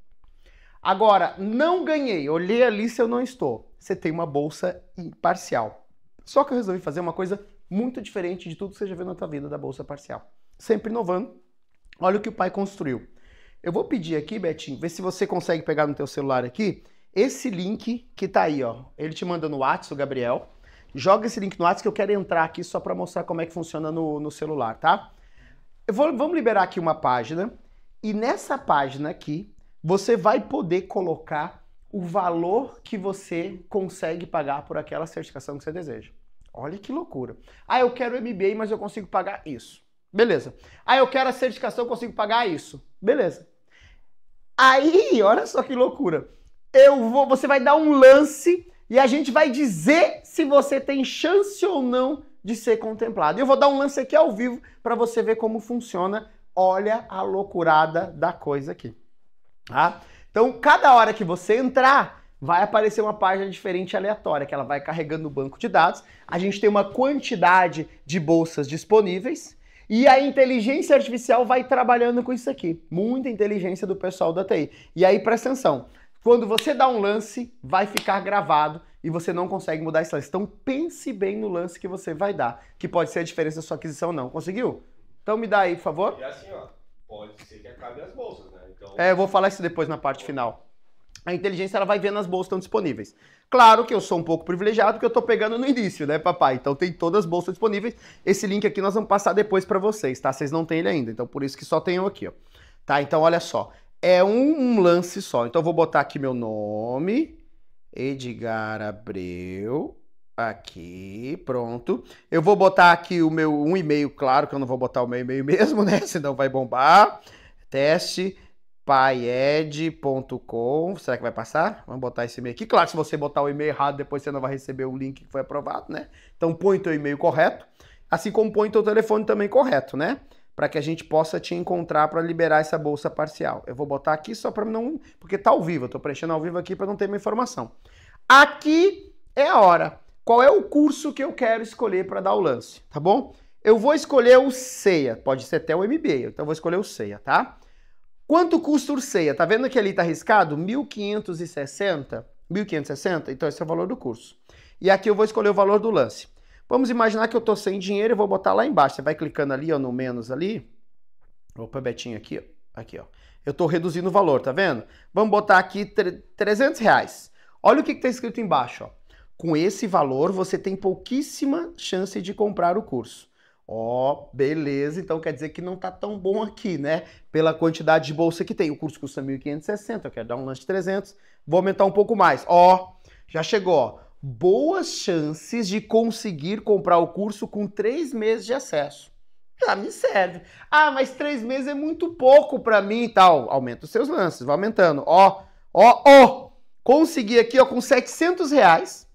Agora, não ganhei, olhei ali se eu não estou. Você tem uma bolsa parcial. Só que eu resolvi fazer uma coisa muito diferente de tudo que você já viu na tua vida da bolsa parcial. Sempre inovando. Olha o que o pai construiu. Eu vou pedir aqui, Betinho, ver se você consegue pegar no teu celular aqui esse link que tá aí, ó. Ele te manda no WhatsApp, o Gabriel. Joga esse link no WhatsApp que eu quero entrar aqui só para mostrar como é que funciona no, no celular, tá? Vou, vamos liberar aqui uma página e nessa página aqui você vai poder colocar o valor que você consegue pagar por aquela certificação que você deseja. Olha que loucura. Ah, eu quero MBA, mas eu consigo pagar isso. Beleza. Ah, eu quero a certificação, eu consigo pagar isso. Beleza. Aí, olha só que loucura. Eu vou, você vai dar um lance e a gente vai dizer se você tem chance ou não de ser contemplado. Eu vou dar um lance aqui ao vivo para você ver como funciona. Olha a loucurada da coisa aqui. Tá? Então, cada hora que você entrar, vai aparecer uma página diferente aleatória, que ela vai carregando o banco de dados. A gente tem uma quantidade de bolsas disponíveis e a inteligência artificial vai trabalhando com isso aqui. Muita inteligência do pessoal da TI. E aí, presta atenção. Quando você dá um lance, vai ficar gravado e você não consegue mudar esse lance. Então pense bem no lance que você vai dar, que pode ser a diferença da sua aquisição ou não. Conseguiu? Então me dá aí, por favor. E assim, ó, pode ser que acabe as bolsas, né? Então... É, eu vou falar isso depois na parte final. A inteligência ela vai vendo as bolsas que estão disponíveis. Claro que eu sou um pouco privilegiado porque eu estou pegando no início, né, papai? Então tem todas as bolsas disponíveis. Esse link aqui nós vamos passar depois para vocês, tá? Vocês não têm ele ainda, então por isso que só tem um aqui, ó. Tá? Então olha só é um, lance só. Então, eu vou botar aqui meu nome, Edgar Abreu, aqui, pronto. Eu vou botar aqui o meu um e-mail, claro que eu não vou botar o meu e-mail [laughs] mesmo, né? Senão vai bombar. Teste paied.com. Será que vai passar? Vamos botar esse e-mail aqui. Claro, se você botar o e-mail errado, depois você não vai receber o link que foi aprovado, né? Então põe teu e-mail correto, assim como põe teu telefone também correto, né? para que a gente possa te encontrar para liberar essa bolsa parcial. Eu vou botar aqui só para não, porque tá ao vivo, eu tô preenchendo ao vivo aqui para não ter minha informação. Aqui é a hora. Qual é o curso que eu quero escolher para dar o lance, tá bom? Eu vou escolher o CEIA, pode ser até o MBA, então eu vou escolher o CEIA, tá? Quanto custa o CEIA? Tá vendo que ali tá arriscado? 1560, 1560, então esse é o valor do curso. E aqui eu vou escolher o valor do lance. Vamos imaginar que eu estou sem dinheiro e vou botar lá embaixo. Você vai clicando ali, ó, no menos ali. Opa, Betinho, aqui, ó. Aqui, ó. Eu estou reduzindo o valor, tá vendo? Vamos botar aqui 300 reais. Olha o que está escrito embaixo, ó. Com esse valor, você tem pouquíssima chance de comprar o curso. Ó, oh, beleza, então quer dizer que não tá tão bom aqui, né? Pela quantidade de bolsa que tem. O curso custa 1.560, eu quero dar um lanche 300, vou aumentar um pouco mais. Ó, oh, já chegou, ó boas chances de conseguir comprar o curso com três meses de acesso. Já me serve. Ah, mas três meses é muito pouco para mim e tal. Aumenta os seus lances, vai aumentando. Ó, ó, ó. Consegui aqui, ó, com 700 reais.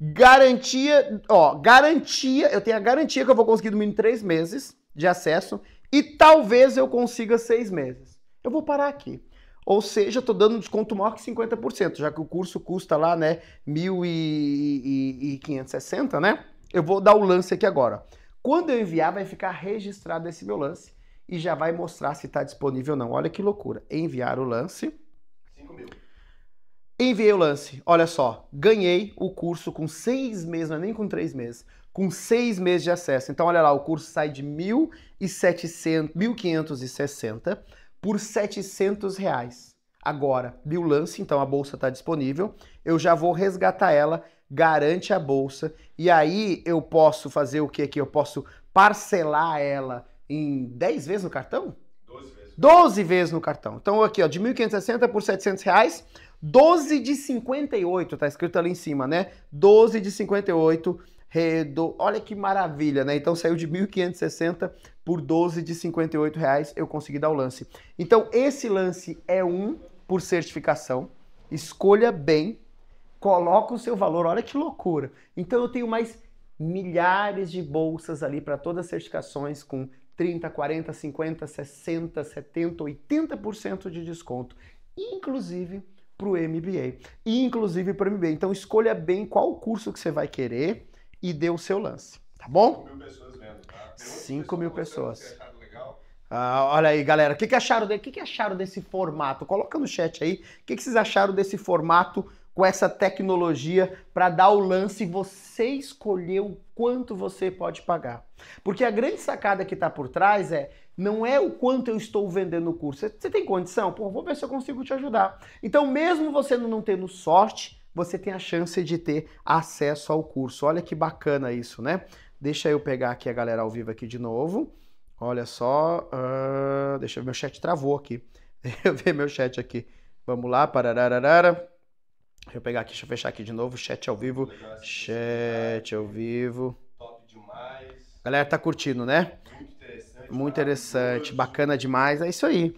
Garantia, ó, garantia. Eu tenho a garantia que eu vou conseguir dormir em três meses de acesso e talvez eu consiga seis meses. Eu vou parar aqui. Ou seja, estou dando um desconto maior que 50%, já que o curso custa lá, né, 1.560, né? Eu vou dar o lance aqui agora. Quando eu enviar, vai ficar registrado esse meu lance e já vai mostrar se está disponível ou não. Olha que loucura. Enviar o lance. 5 mil. Enviei o lance. Olha só, ganhei o curso com seis meses, não é nem com três meses, com seis meses de acesso. Então, olha lá, o curso sai de 1.700, 1.560 por 700 reais. Agora, Bill Lance, então a bolsa está disponível, eu já vou resgatar ela, garante a bolsa, e aí eu posso fazer o que aqui? Eu posso parcelar ela em 10 vezes no cartão? 12 vezes. 12 vezes no cartão. Então aqui, ó, de 1.560 por 700 reais, 12 de 58, tá escrito ali em cima, né? 12 de 58 redondo. Olha que maravilha, né? Então saiu de 1.560 por 12 de 58 reais eu consegui dar o lance. Então esse lance é um por certificação. Escolha bem, coloca o seu valor. Olha que loucura. Então eu tenho mais milhares de bolsas ali para todas as certificações com 30, 40, 50, 60, 70, 80% de desconto, inclusive para o MBA, inclusive para o MBA. Então escolha bem qual curso que você vai querer e dê o seu lance, tá bom? 5 mil pessoas. Ah, olha aí, galera. O que, que, acharam de, que, que acharam desse formato? Coloca no chat aí. O que, que vocês acharam desse formato com essa tecnologia para dar o lance e você escolher o quanto você pode pagar? Porque a grande sacada que está por trás é não é o quanto eu estou vendendo o curso. Você tem condição? Pô, vou ver se eu consigo te ajudar. Então, mesmo você não tendo sorte, você tem a chance de ter acesso ao curso. Olha que bacana isso, né? Deixa eu pegar aqui a galera ao vivo aqui de novo. Olha só, uh, deixa eu ver, meu chat travou aqui. [laughs] Deixa eu ver meu chat aqui. Vamos lá, pararararara. Deixa eu pegar aqui, deixa eu fechar aqui de novo, chat ao vivo. chat ao vivo. Top demais. Galera tá curtindo, né? Muito interessante. Muito interessante, bacana demais. É isso aí.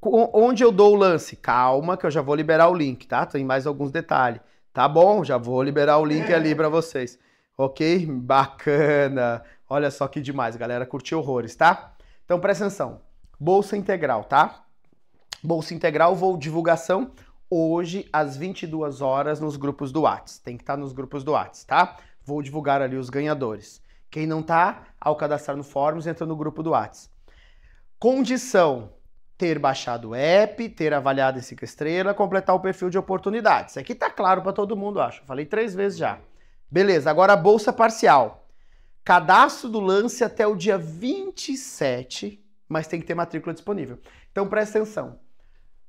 Onde eu dou o lance? Calma que eu já vou liberar o link, tá? Tem mais alguns detalhes. Tá bom, já vou liberar o link é. ali para vocês. Ok? Bacana. Olha só que demais, galera. Curti horrores, tá? Então presta atenção. Bolsa integral, tá? Bolsa integral, vou divulgação hoje às 22 horas nos grupos do Whats. Tem que estar tá nos grupos do Whats, tá? Vou divulgar ali os ganhadores. Quem não tá, ao cadastrar no Fórmula, entra no grupo do Whats. Condição: ter baixado o app, ter avaliado em cinco estrelas, completar o perfil de oportunidades. Isso é aqui tá claro para todo mundo, acho. Falei três vezes já. Beleza, agora a bolsa parcial. Cadastro do lance até o dia 27, mas tem que ter matrícula disponível. Então presta atenção.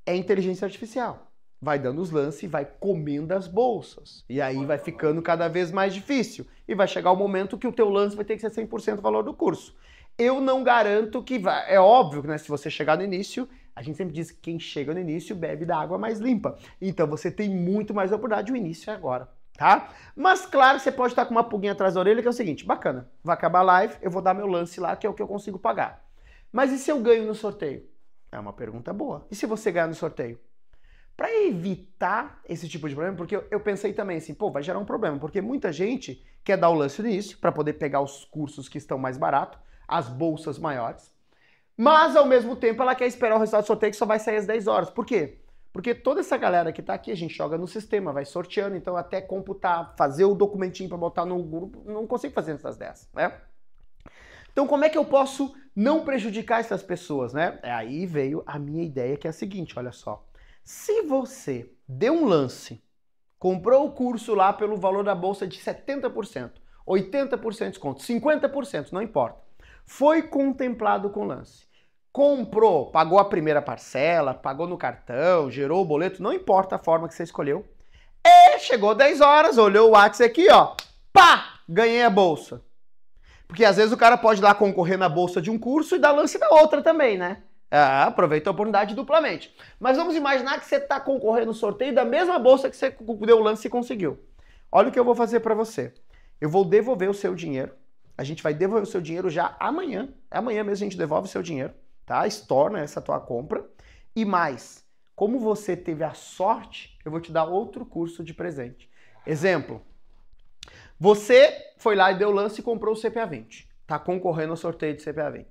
É inteligência artificial. Vai dando os lances e vai comendo as bolsas. E aí vai ficando cada vez mais difícil. E vai chegar o momento que o teu lance vai ter que ser 100% do valor do curso. Eu não garanto que vai. É óbvio que né, se você chegar no início, a gente sempre diz que quem chega no início bebe da água mais limpa. Então você tem muito mais oportunidade. O início é agora tá? Mas claro que você pode estar com uma pulguinha atrás da orelha, que é o seguinte, bacana, vai acabar a live, eu vou dar meu lance lá, que é o que eu consigo pagar. Mas e se eu ganho no sorteio? É uma pergunta boa. E se você ganhar no sorteio? Para evitar esse tipo de problema, porque eu, pensei também assim, pô, vai gerar um problema, porque muita gente quer dar o lance nisso para poder pegar os cursos que estão mais barato, as bolsas maiores, mas ao mesmo tempo ela quer esperar o resultado do sorteio que só vai sair às 10 horas. Por quê? Porque toda essa galera que está aqui, a gente joga no sistema, vai sorteando, então até computar, fazer o documentinho para botar no grupo, não consigo fazer antes das 10, né? Então como é que eu posso não prejudicar essas pessoas, né? É, aí veio a minha ideia que é a seguinte, olha só. Se você deu um lance, comprou o curso lá pelo valor da bolsa de 70%, 80% de desconto, 50%, não importa. Foi contemplado com lance comprou, pagou a primeira parcela, pagou no cartão, gerou o boleto, não importa a forma que você escolheu. E chegou 10 horas, olhou o WhatsApp aqui, ó. Pá! Ganhei a bolsa. Porque às vezes o cara pode ir lá concorrer na bolsa de um curso e dar lance da outra também, né? Ah, aproveita a oportunidade duplamente. Mas vamos imaginar que você está concorrendo no sorteio da mesma bolsa que você deu o lance e conseguiu. Olha o que eu vou fazer para você. Eu vou devolver o seu dinheiro. A gente vai devolver o seu dinheiro já amanhã. É amanhã mesmo a gente devolve o seu dinheiro tá? Estorna essa tua compra. E mais, como você teve a sorte, eu vou te dar outro curso de presente. Exemplo, você foi lá e deu lance e comprou o CPA20. Tá concorrendo ao sorteio de CPA20.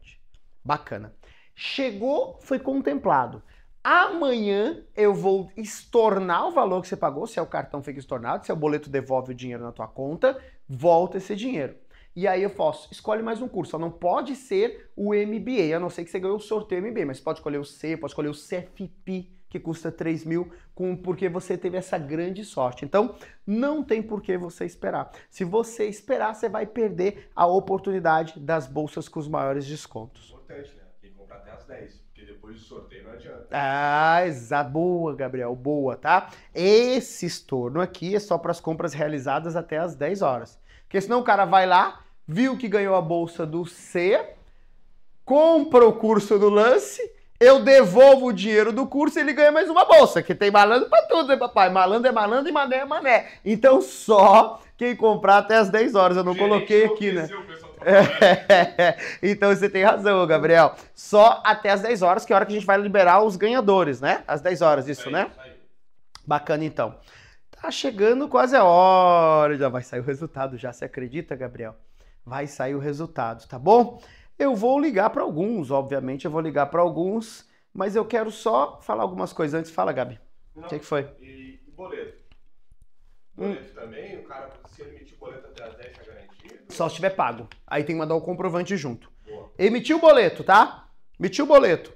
Bacana. Chegou, foi contemplado. Amanhã eu vou estornar o valor que você pagou, se é o cartão fica estornado, se é o boleto devolve o dinheiro na tua conta, volta esse dinheiro. E aí eu posso, escolhe mais um curso. Só não pode ser o MBA, a não ser que você ganhou o sorteio MBA, mas pode escolher o C, pode escolher o CFP, que custa 3 mil, com, porque você teve essa grande sorte. Então, não tem por que você esperar. Se você esperar, você vai perder a oportunidade das bolsas com os maiores descontos. Importante, né? Tem que comprar até as 10 depois do sorteio não adianta. Ah, exato. Boa, Gabriel, boa, tá? Esse estorno aqui é só para as compras realizadas até as 10 horas. Porque senão o cara vai lá, viu que ganhou a bolsa do C, compra o curso do lance, eu devolvo o dinheiro do curso e ele ganha mais uma bolsa, que tem malandro para tudo, né, papai? Malandro é malandro e mané é mané. Então só quem comprar até as 10 horas, eu não Gente, coloquei aqui, né? É, [laughs] então você tem razão, Gabriel. Só até as 10 horas, que é a hora que a gente vai liberar os ganhadores né? Às 10 horas, isso, aí, né? Aí. Bacana então. Tá chegando quase a hora, já vai sair o resultado, já se acredita, Gabriel? Vai sair o resultado, tá bom? Eu vou ligar para alguns, obviamente, eu vou ligar para alguns, mas eu quero só falar algumas coisas antes. Fala, Gabi. O que, que, foi? E, boleto. Boleto hum. também, o cara, se emitir o boleto até as 10, tá garantido? Só se tiver pago. Aí tem que mandar o comprovante junto. Boa. Emitiu o boleto, tá? Emitiu o boleto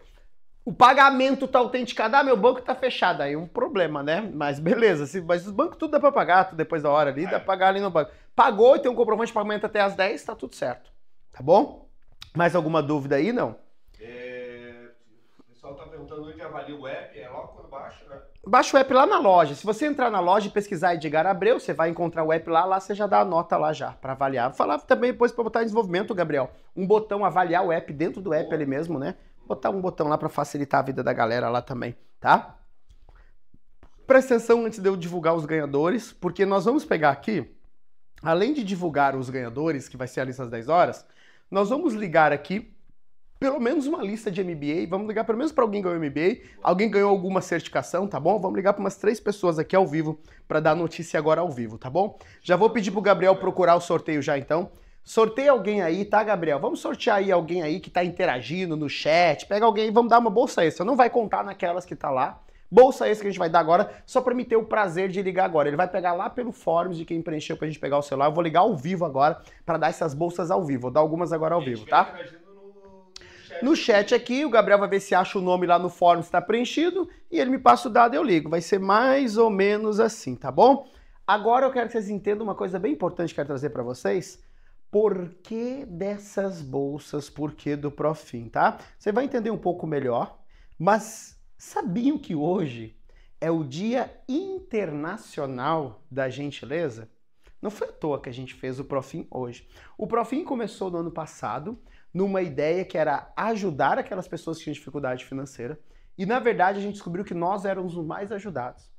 o pagamento tá autenticado. Ah, meu banco tá fechado. Aí é um problema, né? Mas beleza, se, mas os bancos tudo dá pra pagar tudo depois da hora ali, é. dá pra pagar ali no banco. Pagou e tem um comprovante de pagamento até as 10, tá tudo certo. Tá bom? Mais alguma dúvida aí, não? É... O pessoal tá perguntando onde avalia o app, é logo quando baixa, né? Baixa o app lá na loja. Se você entrar na loja e pesquisar Edgar Abreu, você vai encontrar o app lá, lá você já dá a nota lá já para avaliar. Vou falar também depois para botar em desenvolvimento, Gabriel. Um botão avaliar o app dentro do app ali mesmo, né? botar um botão lá para facilitar a vida da galera lá também, tá? Presta atenção antes de eu divulgar os ganhadores, porque nós vamos pegar aqui, além de divulgar os ganhadores, que vai ser a lista às 10 horas, nós vamos ligar aqui pelo menos uma lista de MBA, vamos ligar pelo menos para alguém que ganhou MBA, alguém ganhou alguma certificação, tá bom? Vamos ligar para umas três pessoas aqui ao vivo para dar notícia agora ao vivo, tá bom? Já vou pedir pro Gabriel procurar o sorteio já então. Sorteia alguém aí, tá, Gabriel? Vamos sortear aí alguém aí que tá interagindo no chat. Pega alguém e vamos dar uma bolsa extra. Não vai contar naquelas que tá lá. Bolsa extra que a gente vai dar agora, só para me ter o prazer de ligar agora. Ele vai pegar lá pelo Forms de quem preencheu pra gente pegar o celular. Eu vou ligar ao vivo agora para dar essas bolsas ao vivo. Vou dar algumas agora ao vivo, tá? No chat aqui, o Gabriel vai ver se acha o nome lá no fórum se está preenchido e ele me passa o dado e eu ligo. Vai ser mais ou menos assim, tá bom? Agora eu quero que vocês entendam uma coisa bem importante que eu quero trazer para vocês porquê dessas bolsas, porquê do Profim, tá? Você vai entender um pouco melhor, mas sabiam que hoje é o Dia Internacional da Gentileza? Não foi à toa que a gente fez o Profim hoje. O Profim começou no ano passado numa ideia que era ajudar aquelas pessoas que tinham dificuldade financeira. E na verdade a gente descobriu que nós éramos os mais ajudados.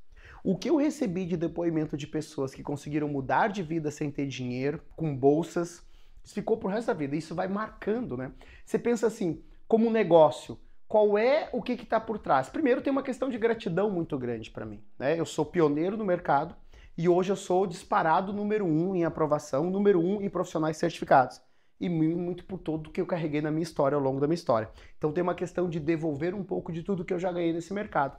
O que eu recebi de depoimento de pessoas que conseguiram mudar de vida sem ter dinheiro, com bolsas, isso ficou pro resto da vida. Isso vai marcando, né? Você pensa assim, como um negócio, qual é o que está por trás? Primeiro, tem uma questão de gratidão muito grande para mim. Né? Eu sou pioneiro no mercado e hoje eu sou disparado número um em aprovação, número um em profissionais certificados. E muito por todo que eu carreguei na minha história, ao longo da minha história. Então tem uma questão de devolver um pouco de tudo que eu já ganhei nesse mercado.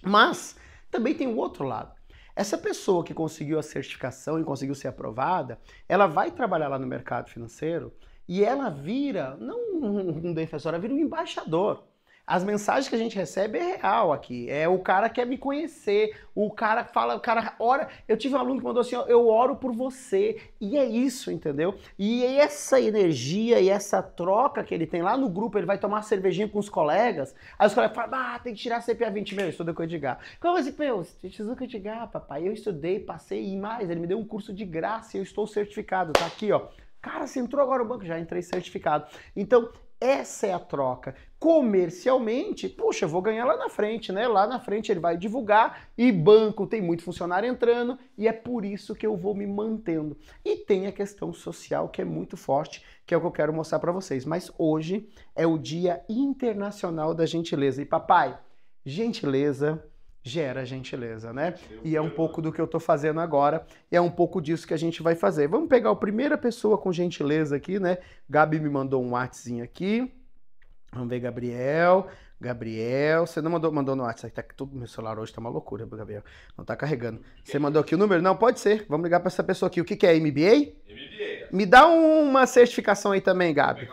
Mas também tem o outro lado. Essa pessoa que conseguiu a certificação e conseguiu ser aprovada, ela vai trabalhar lá no mercado financeiro e ela vira, não um defensor, ela vira um embaixador. As mensagens que a gente recebe é real aqui. É o cara quer me conhecer, o cara fala, o cara ora. Eu tive um aluno que mandou assim: ó, eu oro por você. E é isso, entendeu? E é essa energia e essa troca que ele tem lá no grupo, ele vai tomar cervejinha com os colegas. Aí os colegas falam: ah, tem que tirar a CPA 20 mil, eu estudo com o Edgar. Como assim, meu, Shizuka Edgar, papai, eu estudei, passei e mais. Ele me deu um curso de graça e eu estou certificado. Tá aqui, ó. Cara, você entrou agora no banco, já entrei certificado. Então, essa é a troca. Comercialmente, puxa, vou ganhar lá na frente, né? Lá na frente ele vai divulgar e banco tem muito funcionário entrando e é por isso que eu vou me mantendo. E tem a questão social que é muito forte, que é o que eu quero mostrar para vocês. Mas hoje é o Dia Internacional da Gentileza. E papai, gentileza gera gentileza, né? E é um pouco do que eu estou fazendo agora, e é um pouco disso que a gente vai fazer. Vamos pegar a primeira pessoa com gentileza aqui, né? Gabi me mandou um WhatsApp aqui. Vamos ver, Gabriel. Gabriel, você não mandou, mandou no WhatsApp, tá, tudo, meu celular hoje tá uma loucura, Gabriel, não tá carregando. Você é mandou aqui o número? Não, pode ser, vamos ligar para essa pessoa aqui. O que que é, MBA? MBA. Me dá uma certificação aí também, Gabi.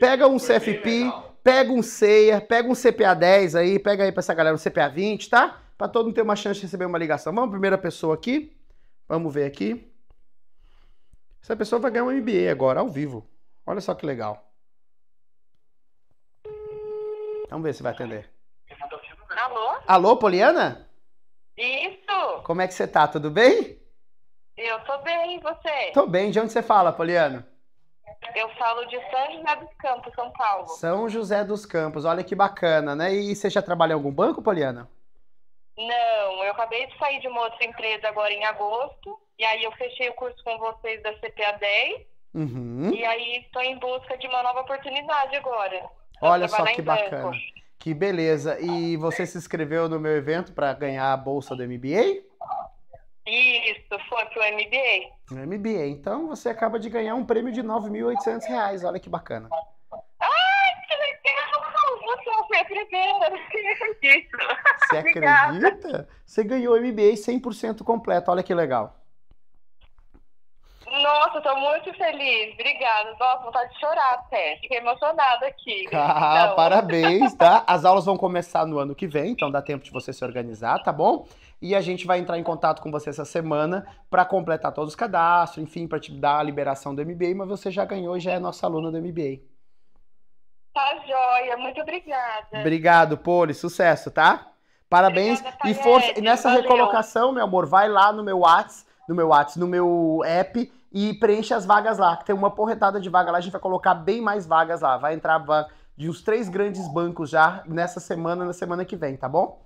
Pega um CFP, pega um CEIA, pega um CPA 10 aí, pega aí pra essa galera um CPA 20, tá? para todo mundo ter uma chance de receber uma ligação. Vamos, primeira pessoa aqui. Vamos ver aqui. Essa pessoa vai ganhar um MBA agora, ao vivo. Olha só que legal. Vamos ver se vai atender. Alô? Alô, Poliana? Isso! Como é que você tá? Tudo bem? Eu tô bem, e você? Tô bem. De onde você fala, Poliana? Eu falo de São José dos Campos, São Paulo. São José dos Campos, olha que bacana, né? E você já trabalha em algum banco, Poliana? Não, eu acabei de sair de uma outra empresa agora em agosto, e aí eu fechei o curso com vocês da CPA 10, uhum. e aí estou em busca de uma nova oportunidade agora. Olha só que bacana. Que beleza. E você se inscreveu no meu evento para ganhar a bolsa do MBA? Isso, foi pro MBA. No MBA. Então você acaba de ganhar um prêmio de R$ 9.800. Olha que bacana inscreveram, Você [laughs] acredita? Você ganhou MBA 100% completo, olha que legal. Nossa, tô muito feliz, obrigada. Nossa, vontade de chorar até, fiquei emocionada aqui. [laughs] Ah, então. parabéns, [laughs] tá? As aulas vão começar no ano que vem, então dá tempo de você se organizar, tá bom? E a gente vai entrar em contato com você essa semana para completar todos os cadastros, enfim, para te dar a liberação do MBA, mas você já ganhou e já é nossa aluna do MBA. Tá joia, muito obrigada. Obrigado, Poli, sucesso, tá? Parabéns obrigada, e força e nessa valeu. recolocação, meu amor, vai lá no meu Whats, no meu Whats, no meu app e preenche as vagas lá, que tem uma porretada de vaga lá, a gente vai colocar bem mais vagas lá, vai entrar de uns três grandes bancos já nessa semana, na semana que vem, tá bom?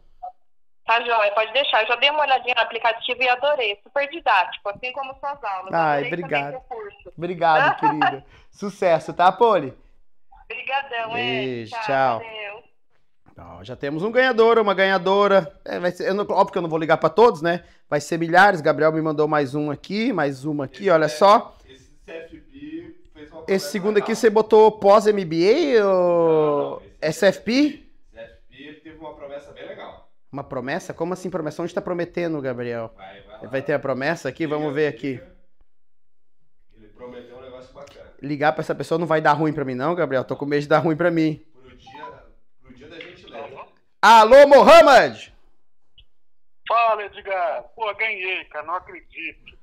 Tá joia, pode deixar. Eu já dei uma olhadinha no aplicativo e adorei. Super didático, assim como suas aulas. Ai, adorei obrigado. Obrigado, querida. [laughs] Sucesso, tá, Poli? Obrigadão, Beijo, é. tchau. tchau. já temos um ganhador, uma ganhadora. É, vai ser, eu não, óbvio que eu não vou ligar para todos, né? Vai ser milhares. Gabriel me mandou mais um aqui, mais uma aqui, esse olha só. Esse CFP fez uma Esse segundo aqui você botou pós-MBA ou não, SFP? teve uma promessa bem legal. Uma promessa? Como assim promessa? Onde está prometendo, Gabriel? Vai, vai, vai ter a promessa aqui? Vamos ver aqui ligar pra essa pessoa não vai dar ruim pra mim, não, Gabriel? Tô com medo de dar ruim pra mim. Pro dia, pro dia da Alô, Mohamed! Fala, Edgar. Pô, ganhei, cara, não acredito.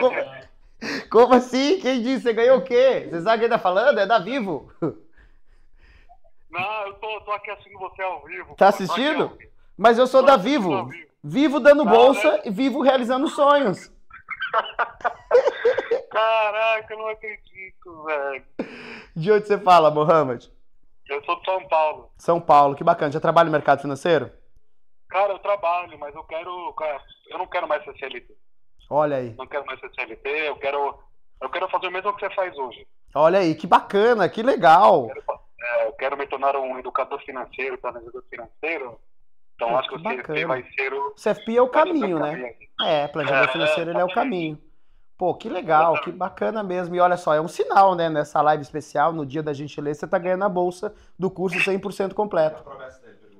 Como, como assim? Quem disse? Você ganhou o quê? Você sabe quem tá falando? É da Vivo. Não, eu tô, tô aqui assistindo você ao vivo. Tá assistindo? Mas eu sou tô da Vivo. Vivo. dando tá, bolsa né? e vivo realizando sonhos. [laughs] Caraca, eu não acredito, velho. De onde você fala, Mohamed? Eu sou de São Paulo. São Paulo, que bacana. Já trabalha no mercado financeiro? Cara, eu trabalho, mas eu quero. Eu não quero mais ser CLT. Olha aí. Não quero mais ser CLT, eu quero. Eu quero fazer o mesmo que você faz hoje. Olha aí, que bacana, que legal. Eu quero, é, eu quero me tornar um educador financeiro, planejador financeiro. Então ah, acho que o CFP vai ser o. CFP é o caminho, né? Caminho. É, planejamento é, financeiro é, é o caminho. Pô, que legal, que bacana mesmo. E olha só, é um sinal, né? Nessa live especial, no dia da gentileza, você tá ganhando a bolsa do curso 100% completo.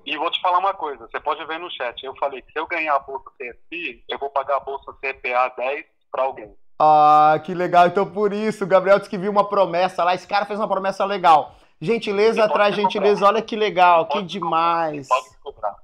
E vou te falar uma coisa, você pode ver no chat. Eu falei que se eu ganhar a bolsa CFP, eu vou pagar a bolsa CPA 10 para alguém. Ah, que legal. Então por isso, o Gabriel disse que viu uma promessa lá. Esse cara fez uma promessa legal. Gentileza atrás gentileza, comprar. olha que legal, que demais. Pode cobrar.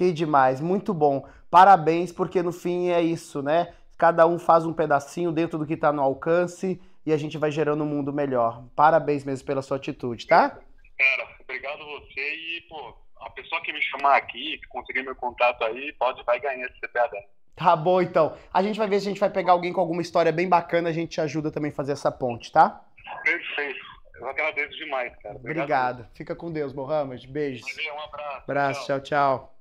Que demais, muito bom. Parabéns, porque no fim é isso, né? Cada um faz um pedacinho dentro do que está no alcance e a gente vai gerando um mundo melhor. Parabéns mesmo pela sua atitude, tá? Cara, obrigado você e, pô, a pessoa que me chamar aqui, que conseguir meu contato aí, pode, vai ganhar esse CPA Tá bom, então. A gente vai ver se a gente vai pegar alguém com alguma história bem bacana, a gente te ajuda também a fazer essa ponte, tá? Perfeito. Eu agradeço demais, cara. Obrigado. Obrigado. Fica com Deus, Mohamed. Beijos. Valeu, um abraço. Abraço, tchau. tchau. tchau.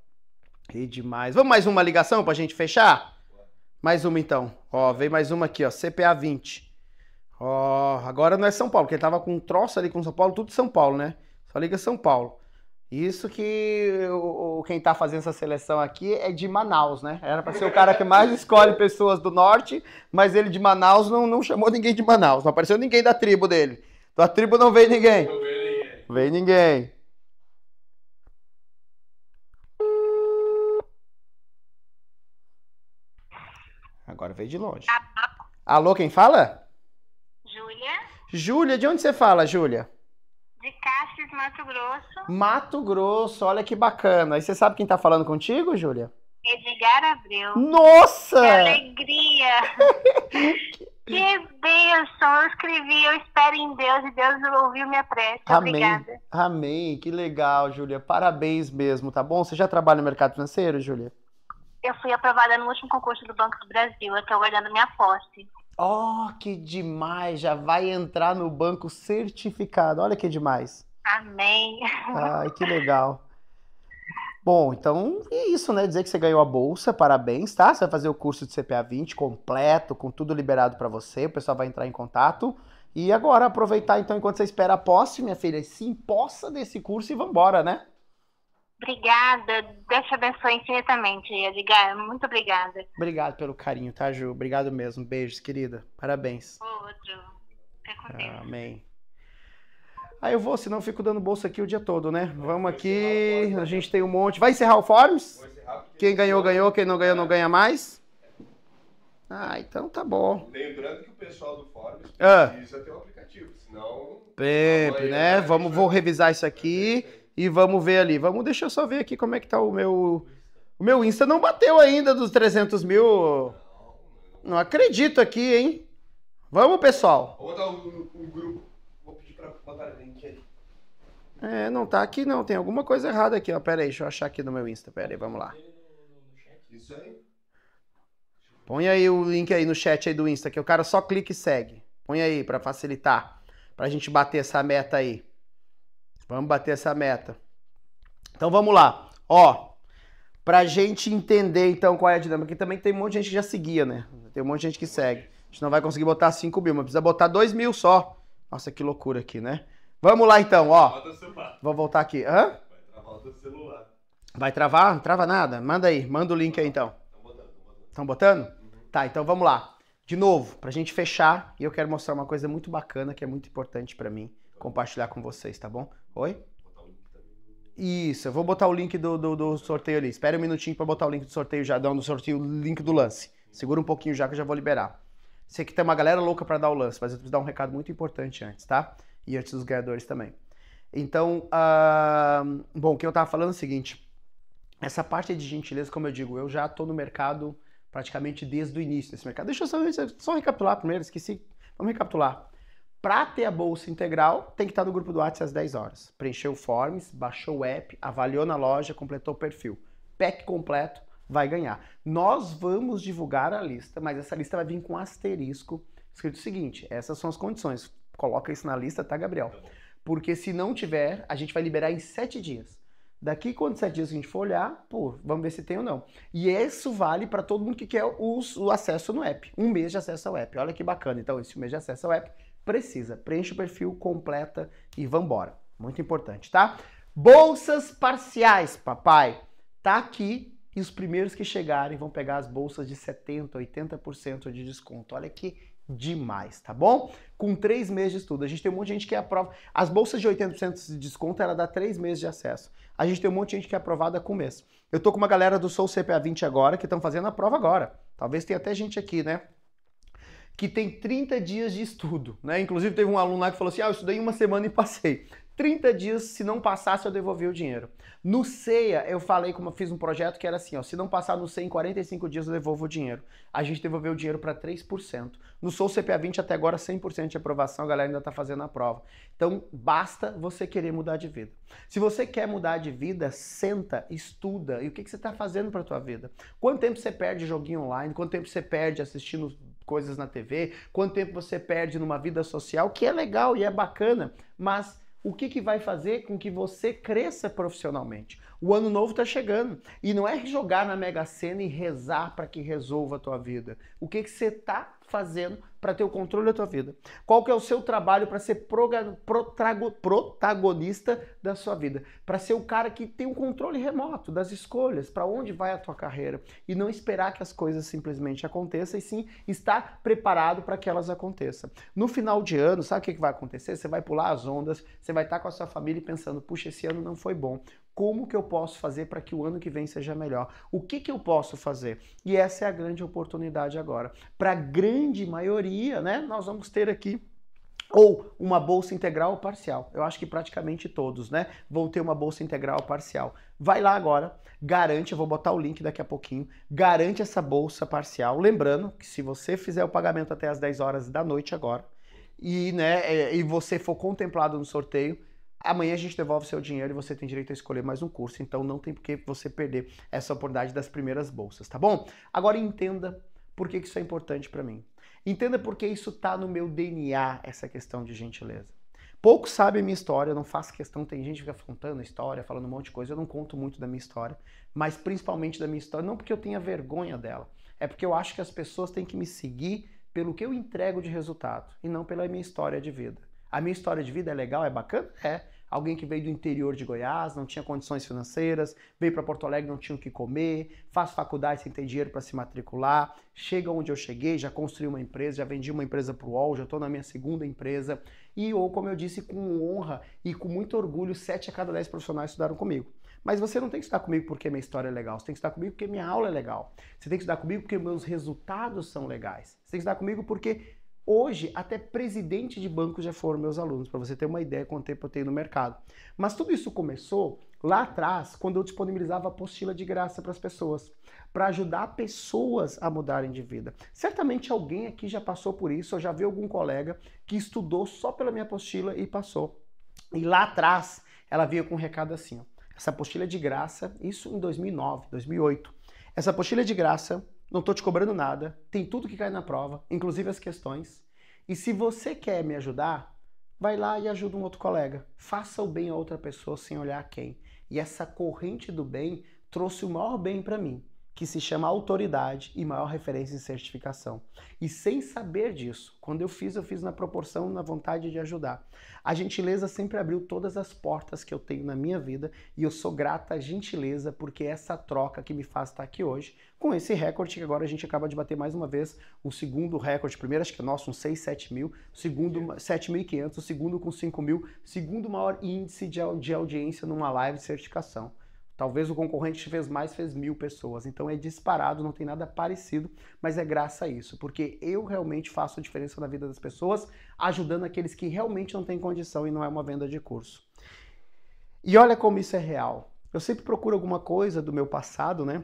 E demais. Vamos mais uma ligação pra gente fechar? Mais uma então. Ó, veio mais uma aqui, ó. CPA 20. Ó, agora não é São Paulo, porque ele tava com um troço ali com São Paulo, tudo São Paulo, né? Só liga São Paulo. Isso que o, quem tá fazendo essa seleção aqui é de Manaus, né? Era para ser o cara que mais escolhe pessoas do norte, mas ele de Manaus não, não chamou ninguém de Manaus. Não apareceu ninguém da tribo dele. Da tribo não veio ninguém. Não veio ninguém. Veio ninguém. Agora veio de longe. Tá Alô, quem fala? Júlia. Júlia, de onde você fala, Júlia? De Cáceres, Mato Grosso. Mato Grosso, olha que bacana. E você sabe quem tá falando contigo, Júlia? É Edgar Abreu. Nossa! Que alegria! [laughs] que bênção! Eu escrevi, eu espero em Deus e Deus ouviu minha prece. Amém. Obrigada. Amém, que legal, Júlia. Parabéns mesmo, tá bom? Você já trabalha no mercado financeiro, Júlia? eu fui aprovada no último concurso do Banco do Brasil. Eu olhando guardando minha posse. Oh, que demais! Já vai entrar no banco certificado. Olha que demais. Amém. Ai, que legal. Bom, então é isso, né? Dizer que você ganhou a bolsa, parabéns, tá? Você vai fazer o curso de CPA 20 completo, com tudo liberado para você. O pessoal vai entrar em contato. E agora aproveitar então enquanto você espera a posse, minha filha, se impossa desse curso e vambora, né? Obrigada, deixa te abençoe infinitamente, Edgar. Muito obrigada. Obrigado pelo carinho, tá, Ju? Obrigado mesmo. Beijos, querida. Parabéns. Outro. com Amém. Aí ah, eu vou, senão eu fico dando bolsa aqui o dia todo, né? Vamos aqui, a né? gente tem um monte. Vai encerrar o Forms? Quem ganhou, ganhou. Quem não ganhou, não ganha mais. Ah, então tá bom. Lembrando que o pessoal do Forms ah. precisa ah. ter um aplicativo, senão... Sempre, né? Vamos, vou revisar isso aqui. E vamos ver ali. Vamos, deixa eu só ver aqui como é que tá o meu. O meu Insta não bateu ainda dos 300 mil. Não acredito aqui, hein? Vamos, pessoal. Vou botar o, grupo. Vou pedir pra botar o link aí. É, não tá aqui não. Tem alguma coisa errada aqui, ó. Pera aí, deixa eu achar aqui no meu Insta. Pera aí, vamos lá. Isso aí. Põe aí o link aí no chat aí do Insta, que o cara só clica e segue. Põe aí para facilitar, pra gente bater essa meta aí. Vamos bater essa meta. Então vamos lá. Ó, pra gente entender então qual é a dinâmica, que também tem um monte de gente que já seguia, né? Tem um monte de gente que segue. A gente não vai conseguir botar 5 mil, mas precisa botar 2 mil só. Nossa, que loucura aqui, né? Vamos lá então, ó. Vou voltar aqui. Hã? Vai travar o teu celular. Vai travar? Não trava nada? Manda aí, manda o link aí então. Estão botando? Tá, então vamos lá. De novo, pra gente fechar, E eu quero mostrar uma coisa muito bacana que é muito importante para mim compartilhar com vocês, tá bom? Oi? Isso, eu vou botar o link do, do, do sorteio ali. Espera um minutinho para botar o link do sorteio já, dando sorteio, o link do lance. Segura um pouquinho já que eu já vou liberar. Sei que tem uma galera louca para dar o lance, mas eu preciso dar um recado muito importante antes, tá? E antes dos ganhadores também. Então, uh... bom, o que eu tava falando é o seguinte. Essa parte de gentileza, como eu digo, eu já tô no mercado praticamente desde o início desse mercado. Deixa eu só, só recapitular primeiro, esqueci. Vamos recapitular. Para ter a bolsa integral, tem que estar no grupo do WhatsApp às 10 horas. Preencheu o Forms, baixou o app, avaliou na loja, completou o perfil. Pack completo vai ganhar. Nós vamos divulgar a lista, mas essa lista vai vir com um asterisco escrito o seguinte: essas são as condições. Coloca isso na lista, tá, Gabriel? Tá Porque se não tiver, a gente vai liberar em 7 dias. Daqui quando sete dias a gente for olhar, pô, vamos ver se tem ou não. E isso vale para todo mundo que quer o, o acesso no app. Um mês de acesso ao app. Olha que bacana. Então, esse mês de acesso ao app precisa. Preenche o perfil, completa e vambora. Muito importante, tá? Bolsas parciais, papai. Tá aqui e os primeiros que chegarem vão pegar as bolsas de 70%, 80% de desconto. Olha que demais, tá bom? Com três meses de estudo. A gente tem um monte de gente que é aprova. As bolsas de 80% de desconto, ela dá três meses de acesso. A gente tem um monte de gente que é aprovada com mês. Eu tô com uma galera do Sou CPA 20 agora, que estão fazendo a prova agora. Talvez tenha até gente aqui, né? que tem 30 dias de estudo, né? Inclusive teve um aluno lá que falou assim: "Ah, eu estudei uma semana e passei". 30 dias, se não passasse, eu devolvia o dinheiro. No CEA, eu falei como eu fiz um projeto que era assim, ó, se não passar no CEA em 45 dias, eu devolvo o dinheiro. A gente devolveu o dinheiro para 3%. No Sou CPA 20 até agora 100% de aprovação, a galera ainda está fazendo a prova. Então, basta você querer mudar de vida. Se você quer mudar de vida, senta, estuda. E o que, que você está fazendo para a tua vida? Quanto tempo você perde joguinho online? Quanto tempo você perde assistindo coisas na TV, quanto tempo você perde numa vida social, que é legal e é bacana, mas o que, que vai fazer com que você cresça profissionalmente? O ano novo está chegando e não é jogar na Mega Sena e rezar para que resolva a tua vida. O que, que você está fazendo para ter o controle da tua vida? Qual que é o seu trabalho para ser protagonista da sua vida? Para ser o cara que tem o um controle remoto das escolhas, para onde vai a tua carreira e não esperar que as coisas simplesmente aconteçam e sim estar preparado para que elas aconteçam. No final de ano, sabe o que vai acontecer? Você vai pular as ondas, você vai estar com a sua família pensando, puxa, esse ano não foi bom como que eu posso fazer para que o ano que vem seja melhor? O que, que eu posso fazer? E essa é a grande oportunidade agora. Para a grande maioria, né, nós vamos ter aqui ou uma bolsa integral ou parcial. Eu acho que praticamente todos, né, vão ter uma bolsa integral ou parcial. Vai lá agora, garante, eu vou botar o link daqui a pouquinho, garante essa bolsa parcial. Lembrando que se você fizer o pagamento até as 10 horas da noite agora, e, né, é, e você for contemplado no sorteio, Amanhã a gente devolve seu dinheiro e você tem direito a escolher mais um curso, então não tem por que você perder essa oportunidade das primeiras bolsas, tá bom? Agora entenda por que isso é importante para mim. Entenda por que isso tá no meu DNA, essa questão de gentileza. Pouco sabem a minha história, eu não faço questão, tem gente que fica contando história, falando um monte de coisa, eu não conto muito da minha história, mas principalmente da minha história, não porque eu tenha vergonha dela, é porque eu acho que as pessoas têm que me seguir pelo que eu entrego de resultado e não pela minha história de vida. A minha história de vida é legal, é bacana? É. Alguém que veio do interior de Goiás, não tinha condições financeiras, veio para Porto Alegre, não tinha o que comer, faz faculdade sem ter dinheiro para se matricular, chega onde eu cheguei, já construí uma empresa, já vendi uma empresa para o UOL, já estou na minha segunda empresa. E, ou como eu disse, com honra e com muito orgulho, 7 a cada 10 profissionais estudaram comigo. Mas você não tem que estudar comigo porque minha história é legal, você tem que estudar comigo porque minha aula é legal. Você tem que estudar comigo porque meus resultados são legais. Você tem que estudar comigo porque Hoje, até presidente de banco já foram meus alunos, para você ter uma ideia quanto tempo eu tenho no mercado. Mas tudo isso começou lá atrás, quando eu disponibilizava apostila de graça para as pessoas, para ajudar pessoas a mudarem de vida. Certamente alguém aqui já passou por isso, ou já viu algum colega que estudou só pela minha apostila e passou. E lá atrás, ela veio com um recado assim, ó, essa apostila é de graça, isso em 2009, 2008. Essa apostila é de graça não estou te cobrando nada, tem tudo que cai na prova, inclusive as questões. E se você quer me ajudar, vai lá e ajuda um outro colega. Faça o bem a outra pessoa sem olhar quem. E essa corrente do bem trouxe o maior bem para mim que se chama autoridade e maior referência em certificação. E sem saber disso, quando eu fiz, eu fiz na proporção, na vontade de ajudar. A gentileza sempre abriu todas as portas que eu tenho na minha vida e eu sou grata à gentileza porque é essa troca que me faz estar aqui hoje, com esse recorde que agora a gente acaba de bater mais uma vez, o segundo recorde, primeiro acho que é nosso, uns 6, 7 mil, segundo 7.500, segundo com 5 mil, segundo maior índice de, de audiência numa live de certificação. Talvez o concorrente fez mais, fez mil pessoas. Então é disparado, não tem nada parecido, mas é graça a isso, porque eu realmente faço a diferença na vida das pessoas, ajudando aqueles que realmente não têm condição e não é uma venda de curso. E olha como isso é real. Eu sempre procuro alguma coisa do meu passado, né?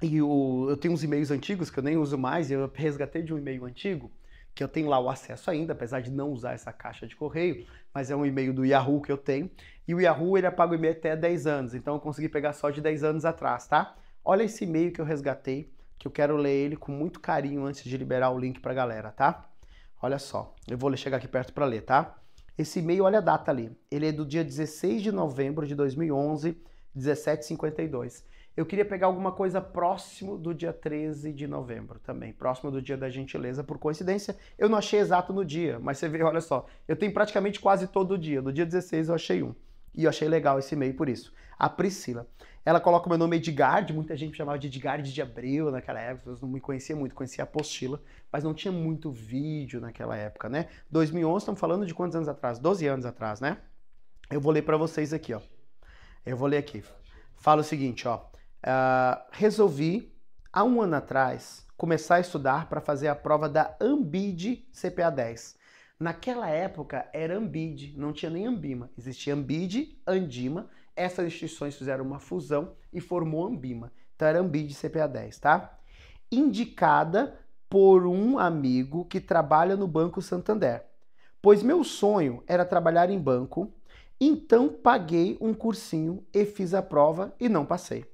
E eu, eu tenho uns e-mails antigos que eu nem uso mais, eu resgatei de um e-mail antigo que eu tenho lá o acesso ainda, apesar de não usar essa caixa de correio, mas é um e-mail do Yahoo que eu tenho. E o Yahoo, ele apaga é o e-mail até 10 anos. Então eu consegui pegar só de 10 anos atrás, tá? Olha esse e-mail que eu resgatei, que eu quero ler ele com muito carinho antes de liberar o link pra galera, tá? Olha só, eu vou chegar aqui perto para ler, tá? Esse e-mail, olha a data ali. Ele é do dia 16 de novembro de 2011, 1752. Eu queria pegar alguma coisa próximo do dia 13 de novembro também, próximo do dia da gentileza, por coincidência. Eu não achei exato no dia, mas você vê, olha só, eu tenho praticamente quase todo dia. No dia 16 eu achei um. E eu achei legal esse e-mail por isso. A Priscila. Ela coloca o meu nome Edgard, muita gente me chamava de Edgard de Abreu naquela época, eu não me conhecia muito, conhecia a apostila, mas não tinha muito vídeo naquela época, né? 2011, estamos falando de quantos anos atrás? 12 anos atrás, né? Eu vou ler para vocês aqui, ó. Eu vou ler aqui. Fala o seguinte, ó. Uh, resolvi, há um ano atrás, começar a estudar para fazer a prova da Ambid CPA 10. Naquela época era Ambid, não tinha nem Ambima. Existia Ambid, Andima. Essas instituições fizeram uma fusão e formou Ambima. Então era Ambid CPA 10, tá? Indicada por um amigo que trabalha no Banco Santander. Pois meu sonho era trabalhar em banco, então paguei um cursinho e fiz a prova e não passei.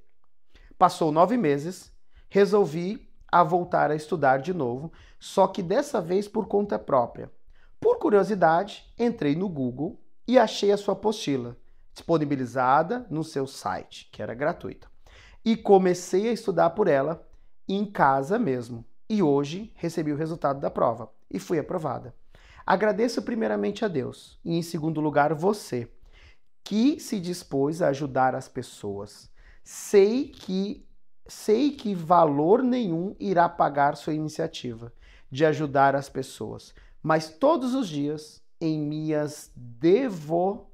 Passou nove meses, resolvi a voltar a estudar de novo, só que dessa vez por conta própria por curiosidade, entrei no Google e achei a sua apostila disponibilizada no seu site, que era gratuita. E comecei a estudar por ela em casa mesmo. E hoje recebi o resultado da prova e fui aprovada. Agradeço primeiramente a Deus e, em segundo lugar, você, que se dispôs a ajudar as pessoas. Sei que sei que valor nenhum irá pagar sua iniciativa de ajudar as pessoas mas todos os dias em minhas devo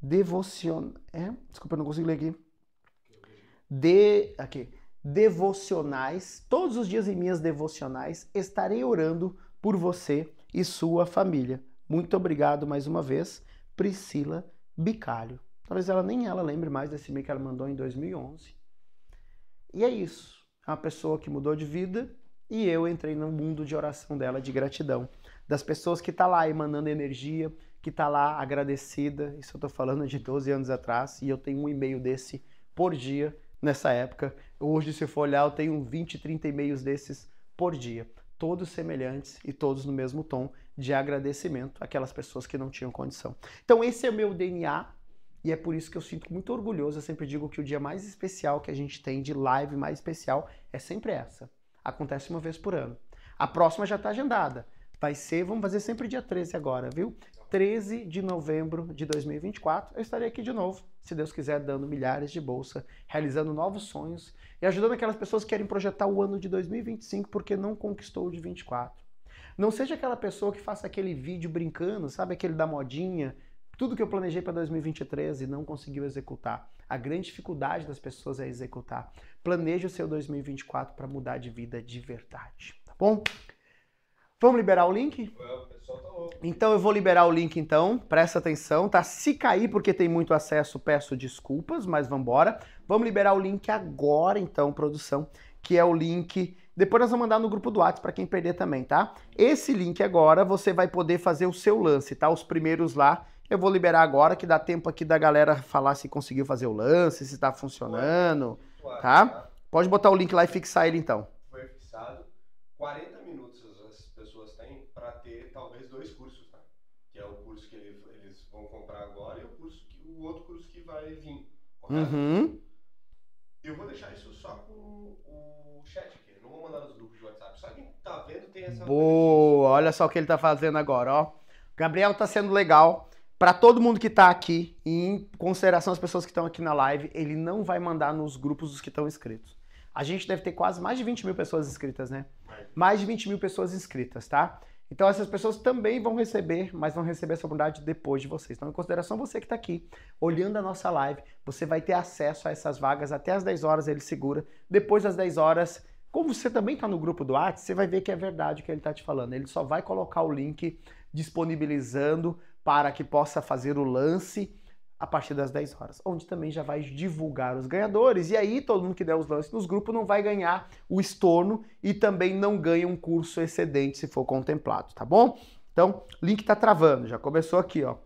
devocion é? desculpa não consigo ler aqui de aqui devocionais todos os dias em minhas devocionais estarei orando por você e sua família muito obrigado mais uma vez Priscila Bicalho talvez ela nem ela lembre mais desse e-mail que ela mandou em 2011 e é isso a é uma pessoa que mudou de vida e eu entrei no mundo de oração dela de gratidão das pessoas que tá lá emanando energia, que tá lá agradecida. Isso eu tô falando de 12 anos atrás e eu tenho um e-mail desse por dia nessa época. Hoje, se for olhar, eu tenho 20, 30 e-mails desses por dia, todos semelhantes e todos no mesmo tom de agradecimento àquelas pessoas que não tinham condição. Então, esse é o meu DNA e é por isso que eu sinto muito orgulhoso. Eu sempre digo que o dia mais especial que a gente tem de live mais especial é sempre essa. Acontece uma vez por ano. A próxima já está agendada. Vai ser, vamos fazer sempre dia 13 agora, viu? 13 de novembro de 2024, eu estarei aqui de novo, se Deus quiser, dando milhares de bolsa, realizando novos sonhos e ajudando aquelas pessoas que querem projetar o ano de 2025 porque não conquistou o de 24. Não seja aquela pessoa que faça aquele vídeo brincando, sabe aquele da modinha, tudo que eu planejei para 2023 e não conseguiu executar. A grande dificuldade das pessoas é executar. Planeje o seu 2024 para mudar de vida de verdade, tá bom? Vamos liberar o link? Tá então eu vou liberar o link então, presta atenção, tá? Se cair porque tem muito acesso, peço desculpas, mas vamos embora. Vamos liberar o link agora então, produção, que é o link depois nós vamos mandar no grupo do WhatsApp para quem perder também, tá? Esse link agora você vai poder fazer o seu lance, tá? Os primeiros lá eu vou liberar agora, que dá tempo aqui da galera falar se conseguiu fazer o lance, se está funcionando, tá? Pode botar o link lá e fixar ele então. Foi fixado. 40 correto? Uhum. Eu vou deixar isso só com o chat aqui. não vou mandar nos grupos de WhatsApp. Só quem tá vendo tem essa. Boa! Olha só o que ele tá fazendo agora, ó. Gabriel tá sendo legal. Para todo mundo que tá aqui, em consideração as pessoas que estão aqui na live, ele não vai mandar nos grupos dos que estão inscritos. A gente deve ter quase mais de 20 mil pessoas inscritas, né? Mais de 20 mil pessoas inscritas, tá? Então essas pessoas também vão receber, mas vão receber essa oportunidade depois de vocês. Então, em consideração você que está aqui, olhando a nossa live, você vai ter acesso a essas vagas até as 10 horas, ele segura. Depois das 10 horas, como você também está no grupo do WhatsApp, você vai ver que é verdade o que ele está te falando. Ele só vai colocar o link disponibilizando para que possa fazer o lance a partir das 10 horas, onde também já vai divulgar os ganhadores. E aí, todo mundo que der os lances nos grupos não vai ganhar o estorno e também não ganha um curso excedente se for contemplado, tá bom? Então, link tá travando, já começou aqui, ó.